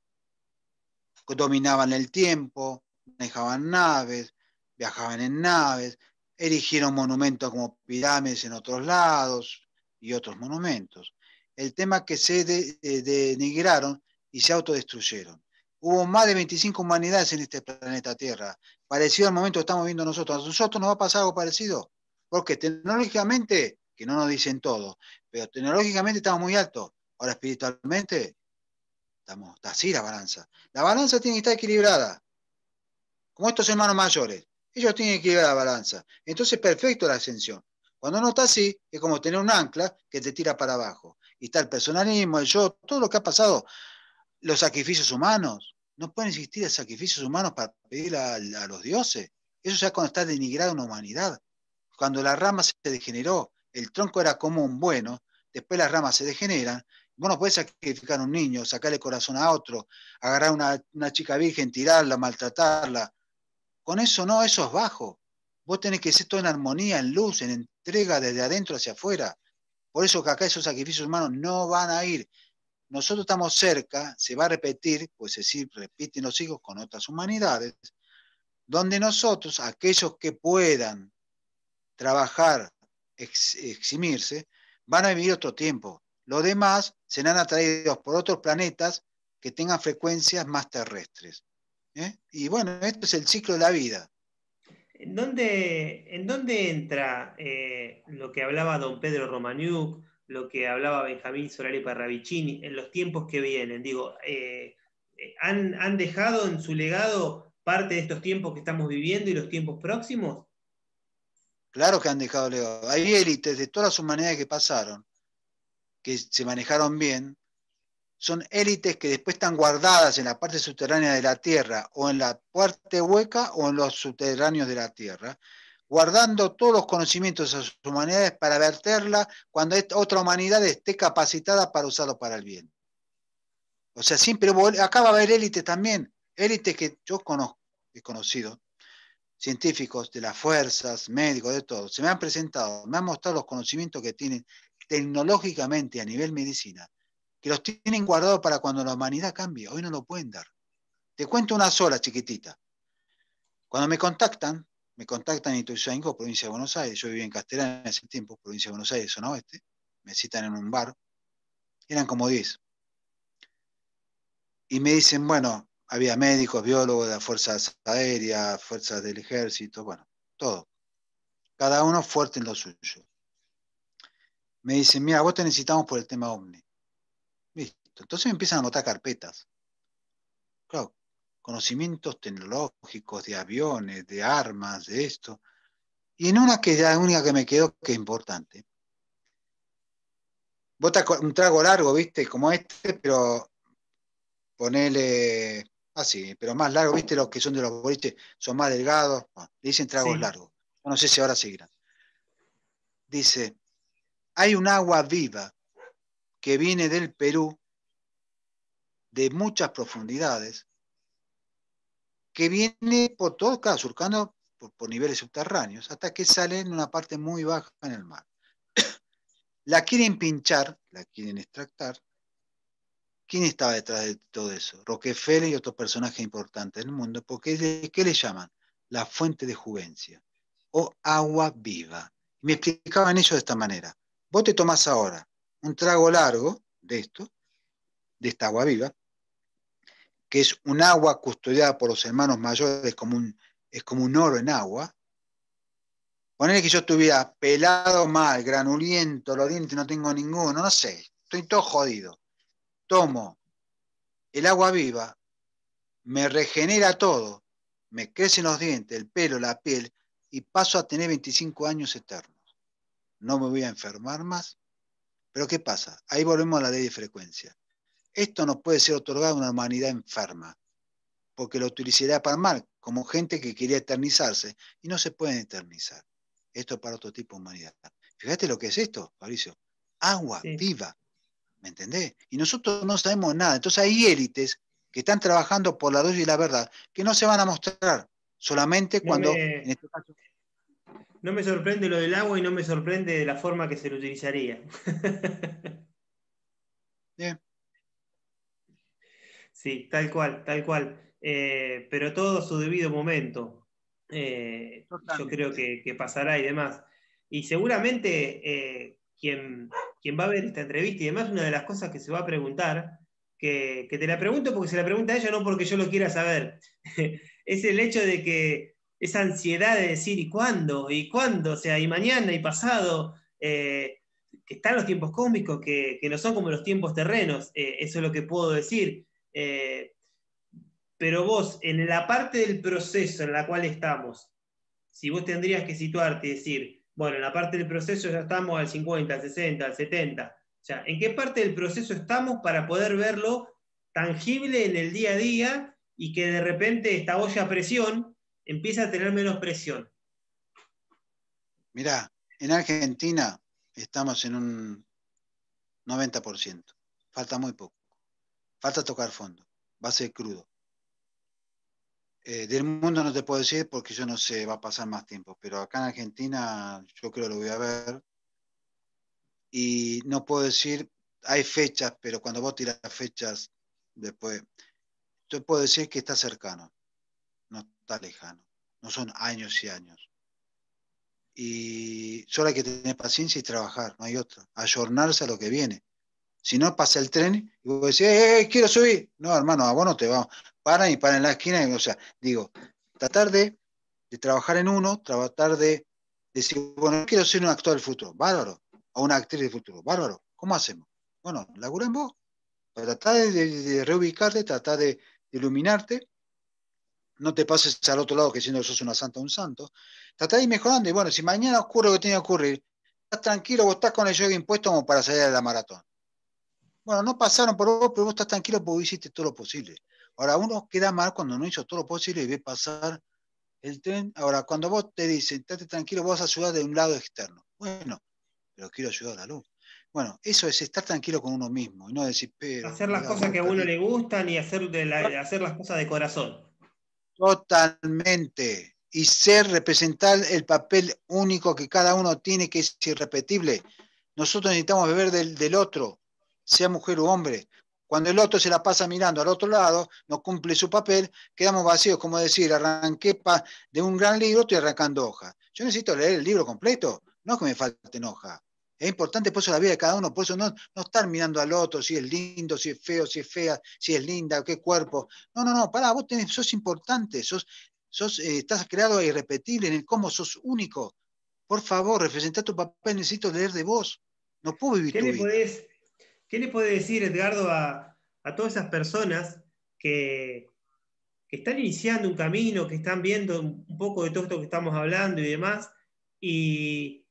dominaban el tiempo, manejaban naves, viajaban en naves, erigieron monumentos como pirámides en otros lados y otros monumentos. El tema es que se eh, denigraron y se autodestruyeron. Hubo más de 25 humanidades en este planeta Tierra. Parecido al momento que estamos viendo nosotros. A nosotros nos va a pasar algo parecido. Porque tecnológicamente que no nos dicen todo, pero tecnológicamente estamos muy altos, ahora espiritualmente estamos, está así la balanza. La balanza tiene que estar equilibrada, como estos hermanos mayores, ellos tienen que equilibrar la balanza. Entonces, perfecto la ascensión. Cuando no está así, es como tener un ancla que te tira para abajo. Y está el personalismo, el yo, todo lo que ha pasado, los sacrificios humanos. No pueden existir sacrificios humanos para pedir a, los dioses. Eso ya cuando está denigrada una humanidad. Cuando la rama se degeneró, el tronco era común, bueno, después las ramas se degeneran, vos no podés sacrificar a un niño, sacarle corazón a otro, agarrar una, una chica virgen, tirarla, maltratarla. Con eso no, eso es bajo. Vos tenés que ser todo en armonía, en luz, en entrega desde adentro hacia afuera. Por eso que acá esos sacrificios humanos no van a ir. Nosotros estamos cerca, se va a repetir, pues es decir, repiten los hijos con otras humanidades, donde nosotros, aquellos que puedan trabajar eximirse, van a vivir otro tiempo. Los demás serán atraídos por otros planetas que tengan frecuencias más terrestres. ¿eh? Y bueno, esto es el ciclo de la vida. ¿En dónde, en entra eh, lo que hablaba don Pedro Romaniuk, lo que hablaba Benjamín Solari Parravicini, en los tiempos que vienen? Digo, eh, ¿han, ¿han dejado en su legado parte de estos tiempos que estamos viviendo y los tiempos próximos? Claro que han dejado legado. Hay élites de todas las humanidades que pasaron, que se manejaron bien, son élites que después están guardadas en la parte subterránea de la Tierra, o en la parte hueca, o en los subterráneos de la Tierra, guardando todos los conocimientos de sus humanidades para verterla cuando otra humanidad esté capacitada para usarlo para el bien. O sea, siempre acá va a haber élites también, élites que yo conozco, he conocido, científicos, de las fuerzas, médicos, de todo, se me han presentado, me han mostrado los conocimientos que tienen tecnológicamente a nivel medicina, que los tienen guardados para cuando la humanidad cambie. Hoy no lo pueden dar. Te cuento una sola chiquitita. Cuando me contactan, me contactan en Ituzaingó, provincia de Buenos Aires, yo vivía en Castellana en ese tiempo, provincia de Buenos Aires, zona oeste, me citan en un bar, eran como 10. Y me dicen, bueno, había médicos, biólogos de las fuerzas aéreas, fuerzas del ejército, bueno, todo. Cada uno fuerte en lo suyo. Me dicen, mira, vos te necesitamos por el tema OVNI. Listo. Entonces me empiezan a botar carpetas. Claro, conocimientos tecnológicos de aviones, de armas, de esto. Y en una que es la única que me quedó que es importante. Bota un trago largo, viste, como este, pero ponele Ah, sí, pero más largo, viste los que son de los boliches, son más delgados, ah, dicen tragos largos. No sé si ahora seguirán. Dice, hay un agua viva que viene del Perú, de muchas profundidades, que viene por todo, surcando por niveles subterráneos, hasta que sale en una parte muy baja en el mar. la quieren pinchar, la quieren extractar, ¿Quién estaba detrás de todo eso? Rockefeller y otros personajes importantes del mundo, porque ¿qué le llaman? La fuente de juvencia o agua viva. Me explicaban eso de esta manera. Vos te tomás ahora un trago largo de esto, de esta agua viva, que es un agua custodiada por los hermanos mayores, como un, es como un oro en agua. Poner que yo estuviera pelado mal, granuliento, los dientes no tengo ninguno, no sé, estoy todo jodido tomo el agua viva, me regenera todo, me crecen los dientes, el pelo, la piel, y paso a tener 25 años eternos. No me voy a enfermar más. Pero ¿qué pasa? Ahí volvemos a la ley de frecuencia. Esto no puede ser otorgado a una humanidad enferma, porque lo utilizaría para mal, como gente que quería eternizarse, y no se puede eternizar. Esto es para otro tipo de humanidad. Fíjate lo que es esto, Mauricio. Agua viva. ¿Me entendés? Y nosotros no sabemos nada. Entonces hay élites que están trabajando por la luz y la verdad, que no se van a mostrar solamente cuando... Este no me, sorprende lo del agua y no me sorprende la forma que se lo utilizaría. Bien. Sí, tal cual, tal cual. Eh, pero todo su debido momento. Eh, yo creo que, pasará y demás. Y seguramente eh, quien quien va a ver esta entrevista y demás, una de las cosas que se va a preguntar, que, te la pregunto porque se la pregunta a ella, no porque yo lo quiera saber, es el hecho de que esa ansiedad de decir, ¿y cuándo? ¿Y cuándo? O sea, y mañana y pasado, eh, que están los tiempos cósmicos, que, no son como los tiempos terrenos, eh, eso es lo que puedo decir. Eh, pero vos, en la parte del proceso en la cual estamos, si vos tendrías que situarte y decir, bueno, en la parte del proceso ya estamos al 50, al 60, al 70. O sea, ¿en qué parte del proceso estamos para poder verlo tangible en el día a día y que de repente esta olla a presión empieza a tener menos presión? Mirá, en Argentina estamos en un 90%. Falta muy poco. Falta tocar fondo. Va a ser crudo. Eh, del mundo no te puedo decir porque yo no sé, va a pasar más tiempo, pero acá en Argentina yo creo lo voy a ver. Y no puedo decir, hay fechas, pero cuando vos tiras fechas después, yo puedo decir que está cercano, no está lejano, no son años y años. Y solo hay que tener paciencia y trabajar, no hay otra, ayornarse a lo que viene. Si no, pasa el tren y vos decís, eh, eh, eh, quiero subir. No, hermano, a vos no te va. Paran y paran en la esquina. o sea, digo, tratar de, trabajar en uno, tratar de, decir, bueno, quiero ser un actor del futuro, bárbaro. O una actriz del futuro, bárbaro. ¿Cómo hacemos? Bueno, labura en vos. Tratar de, reubicarte, tratar de, iluminarte. No te pases al otro lado que siendo que sos una santa o un santo. Tratar de ir mejorando. Y bueno, si mañana ocurre lo que tiene que ocurrir, estás tranquilo, vos estás con el yoga impuesto como para salir de la maratón bueno, no pasaron por vos, pero vos estás tranquilo porque hiciste todo lo posible. Ahora, uno queda mal cuando no hizo todo lo posible y ve pasar el tren. Ahora, cuando vos te dicen, estate tranquilo, vos vas a ayudar de un lado externo. Bueno, pero quiero ayudar a la luz. Bueno, eso es estar tranquilo con uno mismo y no decir, Hacer las cosas que a uno le gustan y hacer, de hacer las cosas de corazón. Totalmente. Y ser, representar el papel único que cada uno tiene, que es irrepetible. Nosotros necesitamos beber del otro, sea mujer o hombre. Cuando el otro se la pasa mirando al otro lado, no cumple su papel, quedamos vacíos, como decir, arranqué de un gran libro, estoy arrancando hojas. Yo necesito leer el libro completo, no es que me falten hojas. Es importante por eso la vida de cada uno, por eso no, no estar mirando al otro, si es lindo, si es feo, si es fea, si es linda, qué cuerpo. No, no, no, pará, vos tenés, sos importante, sos, eh, estás creado e irrepetible en el cómo, sos único. Por favor, representa tu papel, necesito leer de vos. No puedo vivir ¿Qué ¿Qué le puede decir, Edgardo, a, todas esas personas que, están iniciando un camino, que están viendo un poco de todo esto que estamos hablando y demás? Y,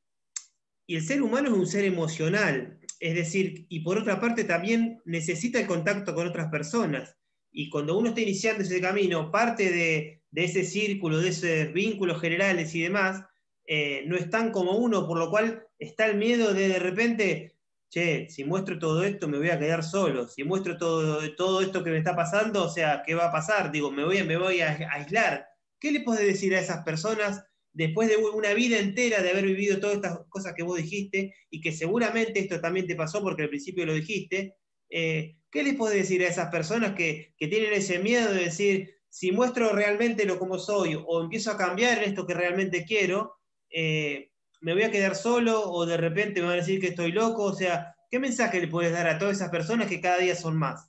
el ser humano es un ser emocional, es decir, y por otra parte también necesita el contacto con otras personas. Y cuando uno está iniciando ese camino, parte de, ese círculo, de esos vínculos generales y demás, eh, no están como uno, por lo cual está el miedo de de repente che, si muestro todo esto me voy a quedar solo, si muestro todo, todo esto que me está pasando, o sea, ¿qué va a pasar? Digo, me voy, me voy a, aislar. ¿Qué le podés decir a esas personas después de una vida entera de haber vivido todas estas cosas que vos dijiste y que seguramente esto también te pasó porque al principio lo dijiste? Eh, ¿Qué les podés decir a esas personas que, que tienen ese miedo de decir, si muestro realmente lo como soy o empiezo a cambiar esto que realmente quiero, eh, me voy a quedar solo o de repente me van a decir que estoy loco. O sea, ¿qué mensaje le puedes dar a todas esas personas que cada día son más?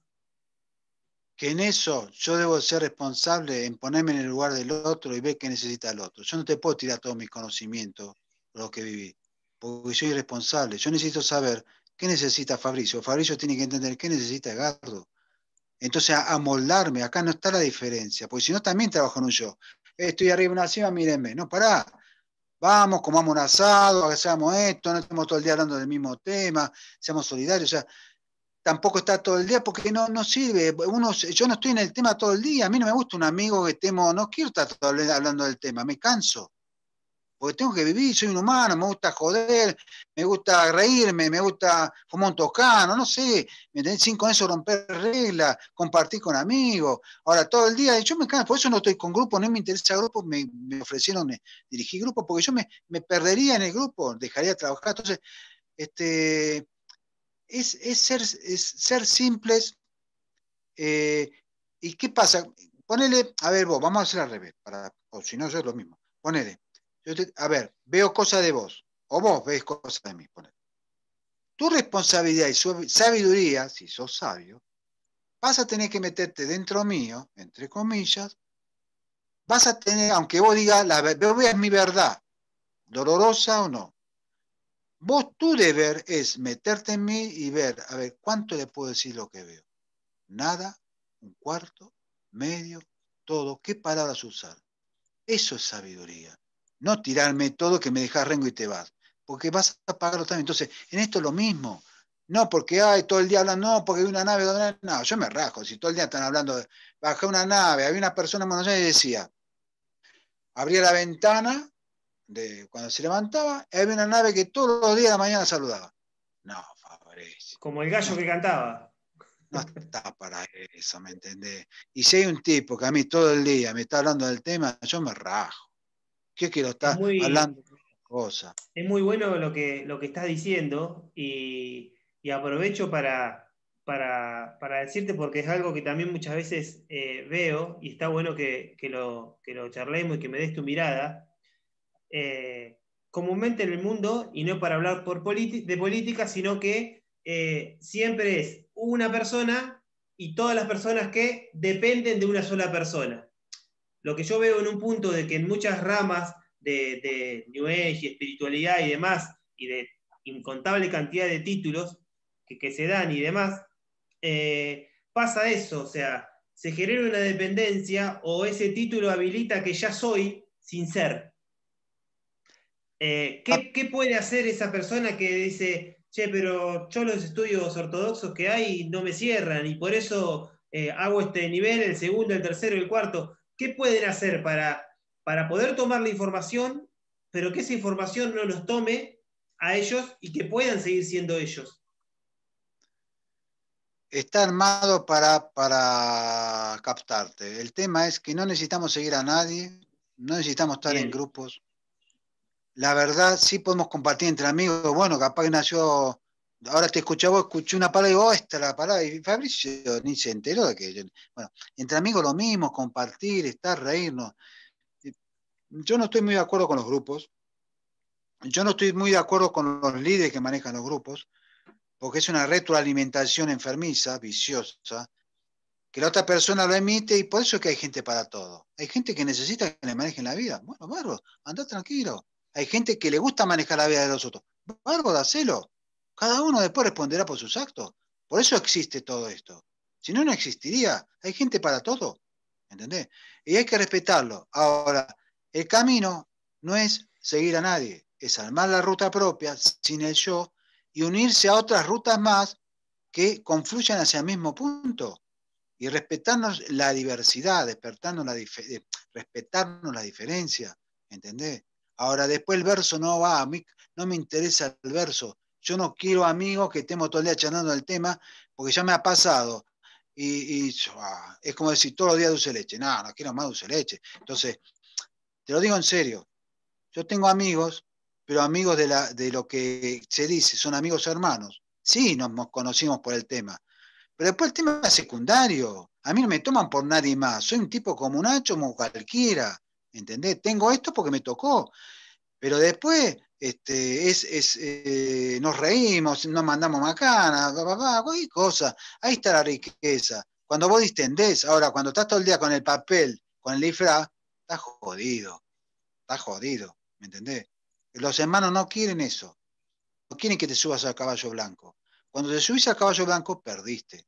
Que en eso yo debo ser responsable en ponerme en el lugar del otro y ver qué necesita el otro. Yo no te puedo tirar todos mis conocimientos, lo que viví, porque soy responsable. Yo necesito saber qué necesita Fabricio. Fabricio tiene que entender qué necesita Edgardo. Entonces, amoldarme, acá no está la diferencia, porque si no, también trabajo en un yo. Estoy arriba de una cima, mírenme. No, pará, vamos, comamos un asado, hacemos esto, no estamos todo el día hablando del mismo tema, seamos solidarios, o sea, tampoco está todo el día porque no, sirve. Uno, yo no estoy en el tema todo el día, a mí no me gusta un amigo que estemos, no quiero estar todo el día hablando del tema, me canso porque tengo que vivir, soy un humano, me gusta joder, me gusta reírme, me gusta fumar un tocano, no sé, ¿me tenés cinco con eso romper reglas, compartir con amigos. Ahora, todo el día, yo me encanta. por eso no estoy con grupos, no me interesa grupos, me, me, ofrecieron dirigir grupos, porque yo me, me, perdería en el grupo, dejaría de trabajar. Entonces, este, es, es, ser, simples. Eh, ¿Y qué pasa? Ponele, a ver vos, vamos a hacer al revés, para, o si no, es lo mismo. Ponele, a ver, veo cosas de vos, o vos ves cosas de mí. Tu responsabilidad y sabiduría, si sos sabio, vas a tener que meterte dentro mío, entre comillas, vas a tener, aunque vos digas, la es mi verdad, dolorosa o no, vos tu deber es meterte en mí y ver, a ver, ¿cuánto le puedo decir lo que veo? Nada, un cuarto, medio, todo, ¿qué palabras usar? Eso es sabiduría no tirarme todo que me dejas rengo y te vas, porque vas a pagarlo también. Entonces, en esto es lo mismo. No porque hay todo el día hablando. no, porque hay una nave, donde no, yo me rajo, si todo el día están hablando de bajé una nave, había una persona en y decía, abría la ventana de cuando se levantaba, había una nave que todos los días de la mañana saludaba. No, Fabrizio. Como el gallo que cantaba. No está para eso, ¿me entendés? Y si hay un tipo que a mí todo el día me está hablando del tema, yo me rajo. ¿Qué es que estás hablando? Cosa? Es muy bueno lo que, lo que estás diciendo y, aprovecho para, para, decirte, porque es algo que también muchas veces eh, veo y está bueno que, lo, lo, charlemos y que me des tu mirada. Eh, comúnmente en el mundo, y no para hablar por de política, sino que eh, siempre es una persona y todas las personas que dependen de una sola persona lo que yo veo en un punto de que en muchas ramas de, New Age y espiritualidad y demás, y de incontable cantidad de títulos que, se dan y demás, eh, pasa eso, o sea, se genera una dependencia o ese título habilita que ya soy sin ser. Eh, ah. ¿qué, puede hacer esa persona que dice, che, pero yo los estudios ortodoxos que hay no me cierran y por eso eh, hago este nivel, el segundo, el tercero, el cuarto? ¿Qué pueden hacer para, para poder tomar la información, pero que esa información no los tome a ellos y que puedan seguir siendo ellos? Está armado para, para captarte. El tema es que no necesitamos seguir a nadie, no necesitamos estar en grupos. La verdad, sí podemos compartir entre amigos. Bueno, capaz que nació ahora te escuchaba, escuché una palabra y vos oh, esta la palabra, y Fabricio ni se enteró de que bueno, entre amigos lo mismo, compartir, estar, reírnos. Yo no estoy muy de acuerdo con los grupos, yo no estoy muy de acuerdo con los líderes que manejan los grupos, porque es una retroalimentación enfermiza, viciosa, que la otra persona lo emite y por eso es que hay gente para todo. Hay gente que necesita que le manejen la vida. Bueno, bárbaro, anda tranquilo. Hay gente que le gusta manejar la vida de los otros. Bárbaro, hacelo cada uno después responderá por sus actos. Por eso existe todo esto. Si no, no existiría. Hay gente para todo. ¿Entendés? Y hay que respetarlo. Ahora, el camino no es seguir a nadie, es armar la ruta propia sin el yo y unirse a otras rutas más que confluyan hacia el mismo punto y respetarnos la diversidad, la eh, respetarnos la diferencia, ¿entendés? Ahora después el verso no va, a mí no me interesa el verso, yo no quiero amigos que estemos todo el día charlando el tema, porque ya me ha pasado. Y, ah, es como decir todos los días dulce leche. No, no quiero más dulce leche. Entonces, te lo digo en serio. Yo tengo amigos, pero amigos de, la, de lo que se dice, son amigos hermanos. Sí, nos conocimos por el tema. Pero después el tema es secundario. A mí no me toman por nadie más. Soy un tipo como un hacho, como cualquiera. ¿Entendés? Tengo esto porque me tocó. Pero después este, es, es eh, nos reímos, nos mandamos macanas, cualquier cosa. Ahí está la riqueza. Cuando vos distendés, ahora cuando estás todo el día con el papel, con el disfraz, estás jodido, estás jodido, ¿me entendés? Los hermanos no quieren eso, no quieren que te subas al caballo blanco. Cuando te subís al caballo blanco, perdiste.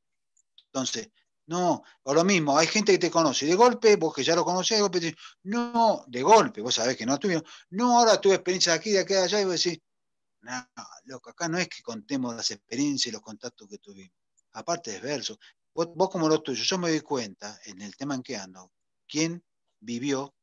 Entonces, no, o lo mismo, hay gente que te conoce Y de golpe, vos que ya lo conocés, de golpe no, de golpe, vos sabés que no tuvieron, no, ahora tuve experiencia de aquí, de acá, de allá, y vos decís, no, loco, acá no es que contemos las experiencias y los contactos que tuvimos, aparte es verso. Vos, como los tuyos, yo me doy cuenta en el tema en que ando, quién vivió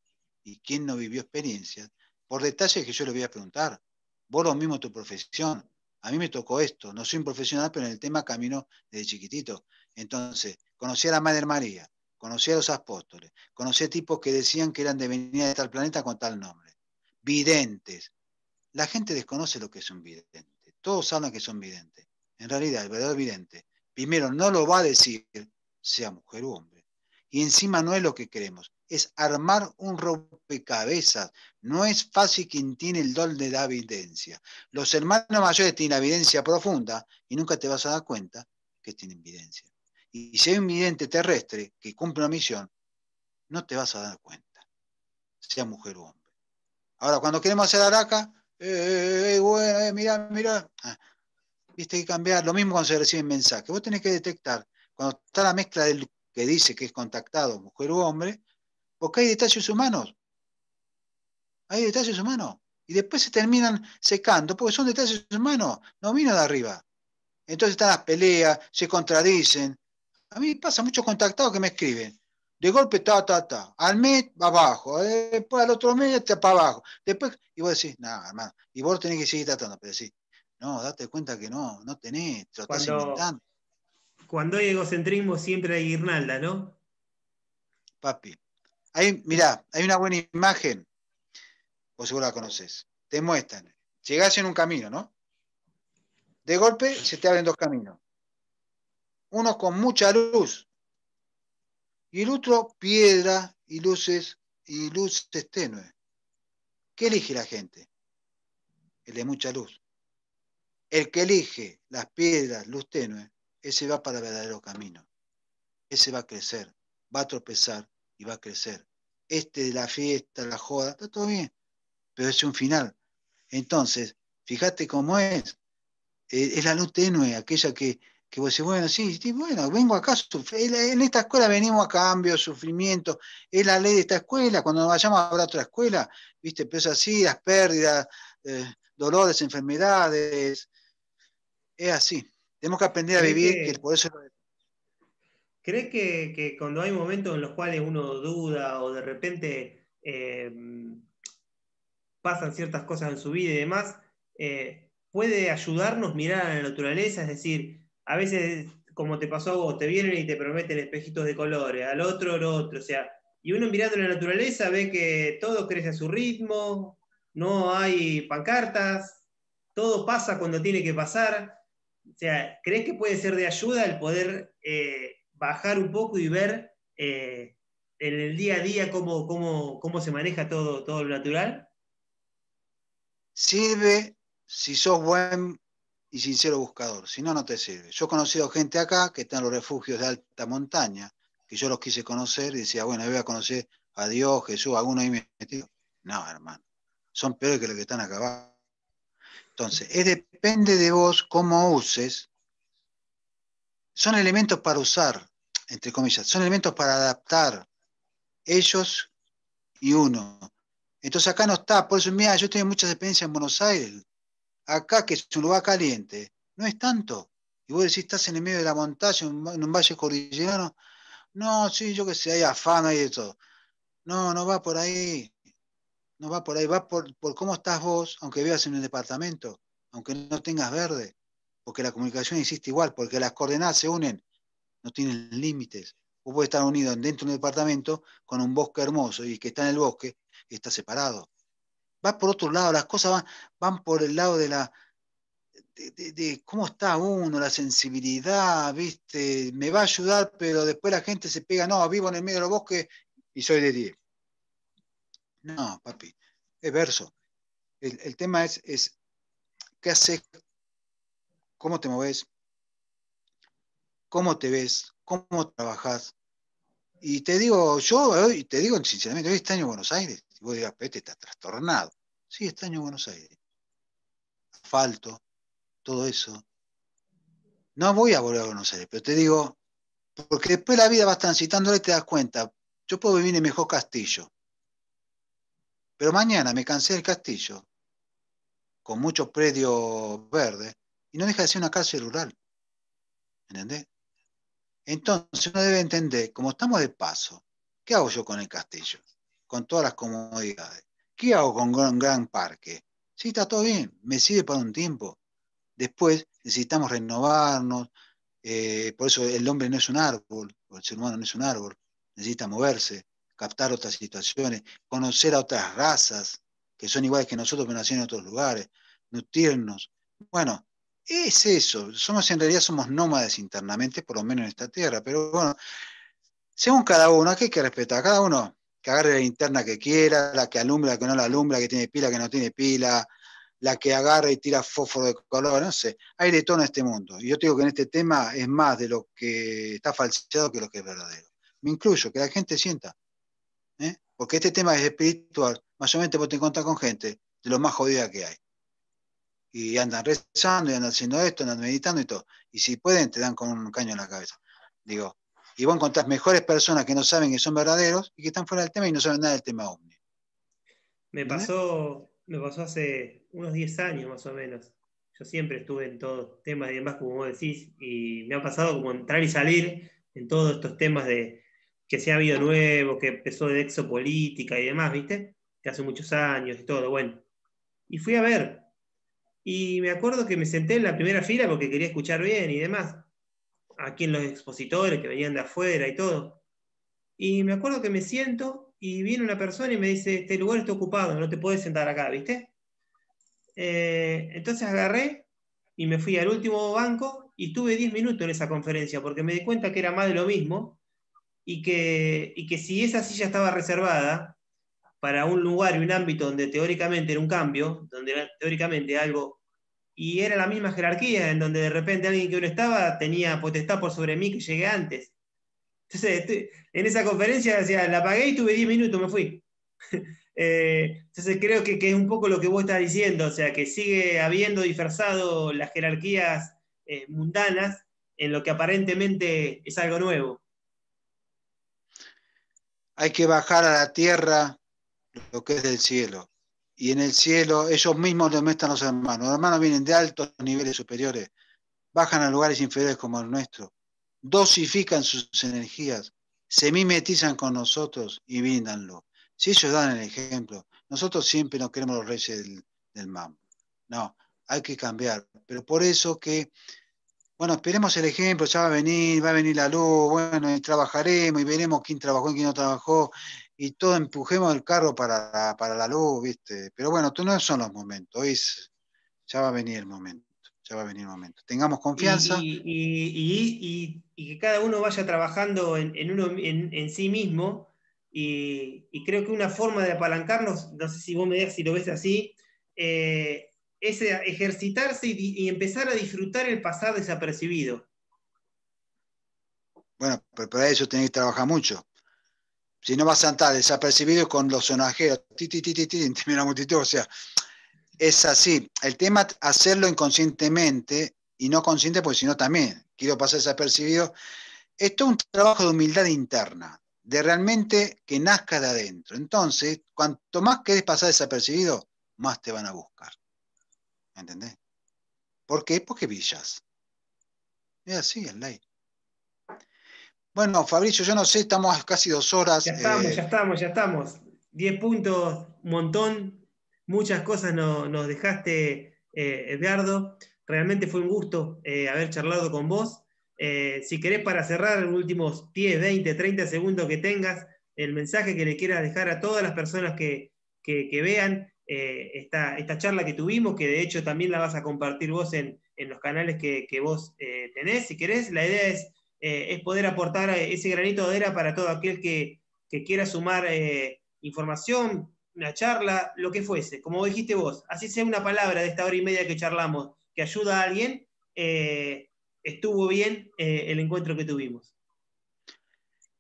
y quién no vivió experiencias, por detalles que yo le voy a preguntar. Vos lo mismo tu profesión, a mí me tocó esto, no soy un profesional, pero en el tema camino desde chiquitito. Entonces, conocí a la Madre María, conocí a los apóstoles, conocí a tipos que decían que eran de venir de tal planeta con tal nombre. Videntes. La gente desconoce lo que es un vidente. Todos saben que son videntes. En realidad, el verdadero vidente, primero, no lo va a decir, sea mujer o hombre. Y encima no es lo que queremos, es armar un rompecabezas. No es fácil quien tiene el don de la evidencia. Los hermanos mayores tienen evidencia profunda y nunca te vas a dar cuenta que tienen evidencia. Y si hay un vidente terrestre que cumple una misión, no te vas a dar cuenta, sea mujer o hombre. Ahora, cuando queremos hacer araca, eh, eh, eh, eh bueno, eh, mirá, mirá. Ah, viste que cambiar, lo mismo cuando se reciben mensaje Vos tenés que detectar, cuando está la mezcla del que dice que es contactado, mujer u hombre, porque hay detalles humanos. Hay detalles humanos. Y después se terminan secando, porque son detalles humanos, no vino de arriba. Entonces están las peleas, se contradicen, a mí pasa muchos contactados que me escriben. De golpe, ta, ta, ta. Al mes, abajo. Después, al otro mes, está para abajo. Después, y vos decís, nada, hermano. Y vos tenés que seguir tratando. Pero decís, no, date cuenta que no, no tenés. cuando, estás inventando. Cuando hay egocentrismo, siempre hay guirnalda, ¿no? Papi. Ahí, mirá, hay una buena imagen. Vos seguro la conocés. Te muestran. Llegás en un camino, ¿no? De golpe, se te abren dos caminos uno con mucha luz y el otro piedra y luces y luces tenues. ¿Qué elige la gente? El de mucha luz. El que elige las piedras, luz tenue, ese va para el verdadero camino. Ese va a crecer, va a tropezar y va a crecer. Este de la fiesta, la joda, está todo bien, pero es un final. Entonces, fíjate cómo es. Eh, es la luz tenue, aquella que que vos decís, bueno, sí, bueno, vengo acá, en esta escuela venimos a cambio, sufrimiento, es la ley de esta escuela, cuando nos vayamos a otra escuela, ¿viste? Pero así, las pérdidas, eh, dolores, enfermedades, es así. Tenemos que aprender a vivir, que, que ¿Crees que, cuando hay momentos en los cuales uno duda o de repente eh, pasan ciertas cosas en su vida y demás, eh, puede ayudarnos mirar a la naturaleza, es decir, a veces, como te pasó a vos, te vienen y te prometen espejitos de colores, al otro, al otro, o sea, y uno mirando la naturaleza ve que todo crece a su ritmo, no hay pancartas, todo pasa cuando tiene que pasar. O sea, ¿crees que puede ser de ayuda el poder eh, bajar un poco y ver eh, en el día a día cómo, cómo, se maneja todo, todo lo natural? Sirve si sos buen y sincero buscador, si no, no te sirve. Yo he conocido gente acá que está en los refugios de alta montaña, que yo los quise conocer y decía, bueno, voy a conocer a Dios, Jesús, alguno ahí metió. No, hermano, son peores que los que están acá Entonces, es, depende de vos cómo uses. Son elementos para usar, entre comillas, son elementos para adaptar ellos y uno. Entonces acá no está, por eso, mira, yo tenía muchas experiencias en Buenos Aires, acá que es un lugar caliente, no es tanto. Y vos decís, estás en el medio de la montaña, en un valle cordillerano, no, sí, yo qué sé, hay afán, y de todo. No, no va por ahí, no va por ahí, va por, cómo estás vos, aunque veas en el departamento, aunque no tengas verde, porque la comunicación existe igual, porque las coordenadas se unen, no tienen límites. Vos puedes estar unido dentro de un departamento con un bosque hermoso y que está en el bosque y está separado va por otro lado, las cosas van, van por el lado de la, de, cómo está uno, la sensibilidad, ¿viste? Me va a ayudar, pero después la gente se pega, no, vivo en el medio del bosque y soy de 10. No, papi, es verso. El, tema es, ¿qué haces? ¿Cómo te moves? ¿Cómo te ves? ¿Cómo trabajas? Y te digo, yo hoy, te digo sinceramente, hoy está en Buenos Aires. Y vos digas, Pete, este está trastornado. Sí, en Buenos Aires. Asfalto, todo eso. No voy a volver a Buenos Aires, pero te digo, porque después la vida va transitando y te das cuenta, yo puedo vivir en el mejor castillo. Pero mañana me cansé el castillo, con muchos predio verde, y no deja de ser una cárcel rural. ¿Entendés? Entonces uno debe entender, como estamos de paso, ¿qué hago yo con el castillo? con todas las comodidades. ¿Qué hago con un gran parque? Sí, está todo bien, me sirve para un tiempo. Después necesitamos renovarnos, eh, por eso el hombre no es un árbol, el ser humano no es un árbol, necesita moverse, captar otras situaciones, conocer a otras razas que son iguales que nosotros pero nacieron en otros lugares, nutrirnos. Bueno, es eso, somos en realidad somos nómades internamente, por lo menos en esta tierra, pero bueno, según cada uno, aquí hay que respetar, cada uno que agarre la linterna que quiera, la que alumbra, la que no la alumbra, la que tiene pila, la que no tiene pila, la que agarra y tira fósforo de color, no sé. Hay de todo en este mundo. Y yo te digo que en este tema es más de lo que está falseado que lo que es verdadero. Me incluyo, que la gente sienta. ¿eh? Porque este tema es espiritual. más Mayormente vos te encontrás con gente de lo más jodida que hay. Y andan rezando, y andan haciendo esto, andan meditando y todo. Y si pueden, te dan con un caño en la cabeza. Digo, y vos encontrás mejores personas que no saben que son verdaderos y que están fuera del tema y no saben nada del tema ovni. Me pasó, me pasó hace unos 10 años más o menos. Yo siempre estuve en todos temas y demás, como vos decís, y me ha pasado como entrar y salir en todos estos temas de que se ha habido nuevo, que empezó de exopolítica y demás, ¿viste? Que hace muchos años y todo, bueno. Y fui a ver. Y me acuerdo que me senté en la primera fila porque quería escuchar bien y demás aquí en los expositores que venían de afuera y todo. Y me acuerdo que me siento y viene una persona y me dice, este lugar está ocupado, no te puedes sentar acá, ¿viste? Eh, entonces agarré y me fui al último banco y tuve 10 minutos en esa conferencia porque me di cuenta que era más de lo mismo y que, y que si esa silla estaba reservada para un lugar y un ámbito donde teóricamente era un cambio, donde teóricamente algo y era la misma jerarquía, en donde de repente alguien que uno estaba tenía potestad por sobre mí que llegué antes. Entonces, en esa conferencia decía, la pagué y tuve 10 minutos, me fui. Eh, entonces creo que, es un poco lo que vos estás diciendo, o sea, que sigue habiendo disfrazado las jerarquías eh, mundanas en lo que aparentemente es algo nuevo. Hay que bajar a la tierra lo que es del cielo y en el cielo ellos mismos les muestran a los hermanos. Los hermanos vienen de altos niveles superiores, bajan a lugares inferiores como el nuestro, dosifican sus energías, se mimetizan con nosotros y brindanlo. Si ellos dan el ejemplo, nosotros siempre no queremos los reyes del, del No, hay que cambiar. Pero por eso que, bueno, esperemos el ejemplo, ya va a venir, va a venir la luz, bueno, y trabajaremos y veremos quién trabajó y quién no trabajó, y todos empujemos el carro para la, luz, ¿viste? Pero bueno, tú no son los momentos, ya va a venir el momento, ya va a venir el momento. Tengamos confianza. Y, que cada uno vaya trabajando en, sí mismo, y, creo que una forma de apalancarnos, no sé si vos me das si lo ves así, eh, es ejercitarse y, empezar a disfrutar el pasar desapercibido. Bueno, pero para eso tenés que trabajar mucho si no vas a andar desapercibido con los sonajeros, ti, ti, en o sea, es así. El tema hacerlo inconscientemente y no consciente, porque si no también quiero pasar desapercibido. Esto es un trabajo de humildad interna, de realmente que nazca de adentro. Entonces, cuanto más querés pasar desapercibido, más te van a buscar. ¿Entendés? ¿Por qué? Porque villas. Es así, es ley. Bueno, Fabricio, yo no sé, estamos casi dos horas. Ya estamos, eh, ya estamos, ya estamos. Diez puntos, montón, muchas cosas nos dejaste, eh, Edgardo. Realmente fue un gusto eh, haber charlado con vos. Eh, si querés, para cerrar, los últimos 10, 20, 30 segundos que tengas, el mensaje que le quieras dejar a todas las personas que, vean esta, esta, charla que tuvimos, que de hecho también la vas a compartir vos en, los canales que, que vos tenés. Si querés, la idea es eh, es poder aportar eh, ese granito de era para todo aquel que, quiera sumar eh, información, una charla, lo que fuese. Como dijiste vos, así sea una palabra de esta hora y media que charlamos, que ayuda a alguien, estuvo bien el encuentro que tuvimos.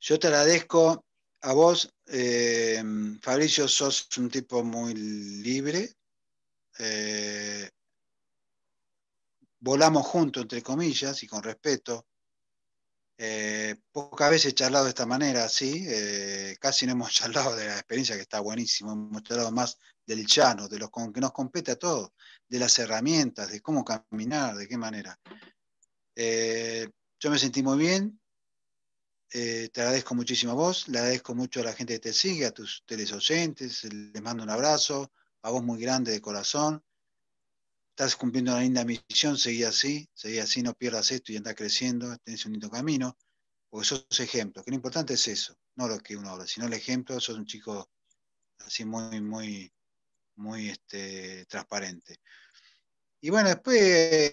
Yo te agradezco a vos, Fabricio, sos un tipo muy libre volamos juntos, entre comillas, y con respeto, eh, pocas veces he charlado de esta manera, sí, eh, casi no hemos charlado de la experiencia, que está buenísimo, hemos charlado más del llano, de lo que nos compete a todos, de las herramientas, de cómo caminar, de qué manera. Eh, yo me sentí muy bien, te agradezco muchísimo a vos, le agradezco mucho a la gente que te sigue, a tus telesoyentes, les mando un abrazo, a vos muy grande de corazón, estás cumpliendo una linda misión, seguí así, seguí así, no pierdas esto y anda creciendo, tenés un lindo camino, o esos ejemplos, que lo importante es eso, no lo que uno habla, sino el ejemplo, sos un chico así muy, muy, muy este, transparente. Y bueno, después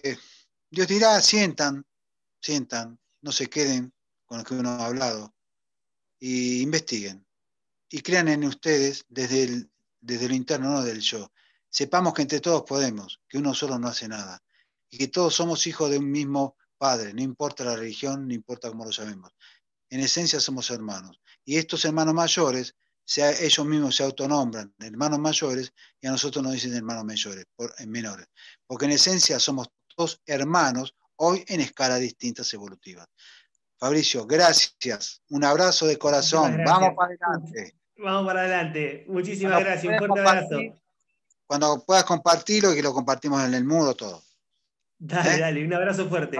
Dios dirá, sientan, sientan, no se queden con lo que uno ha hablado, y investiguen, y crean en ustedes desde, el, desde lo interno, no del yo Sepamos que entre todos podemos, que uno solo no hace nada, y que todos somos hijos de un mismo Padre, no importa la religión, no importa cómo lo sabemos. En esencia somos hermanos. Y estos hermanos mayores, sea, ellos mismos se autonombran hermanos mayores y a nosotros nos dicen hermanos mayores, eh, menores. Porque en esencia somos dos hermanos, hoy en escalas distintas evolutivas. Fabricio, gracias. Un abrazo de corazón. Vamos para adelante. Vamos para adelante. Muchísimas gracias. Un fuerte abrazo. Cuando puedas compartirlo, que lo compartimos en el muro todo. Dale, ¿Eh? dale, un abrazo fuerte.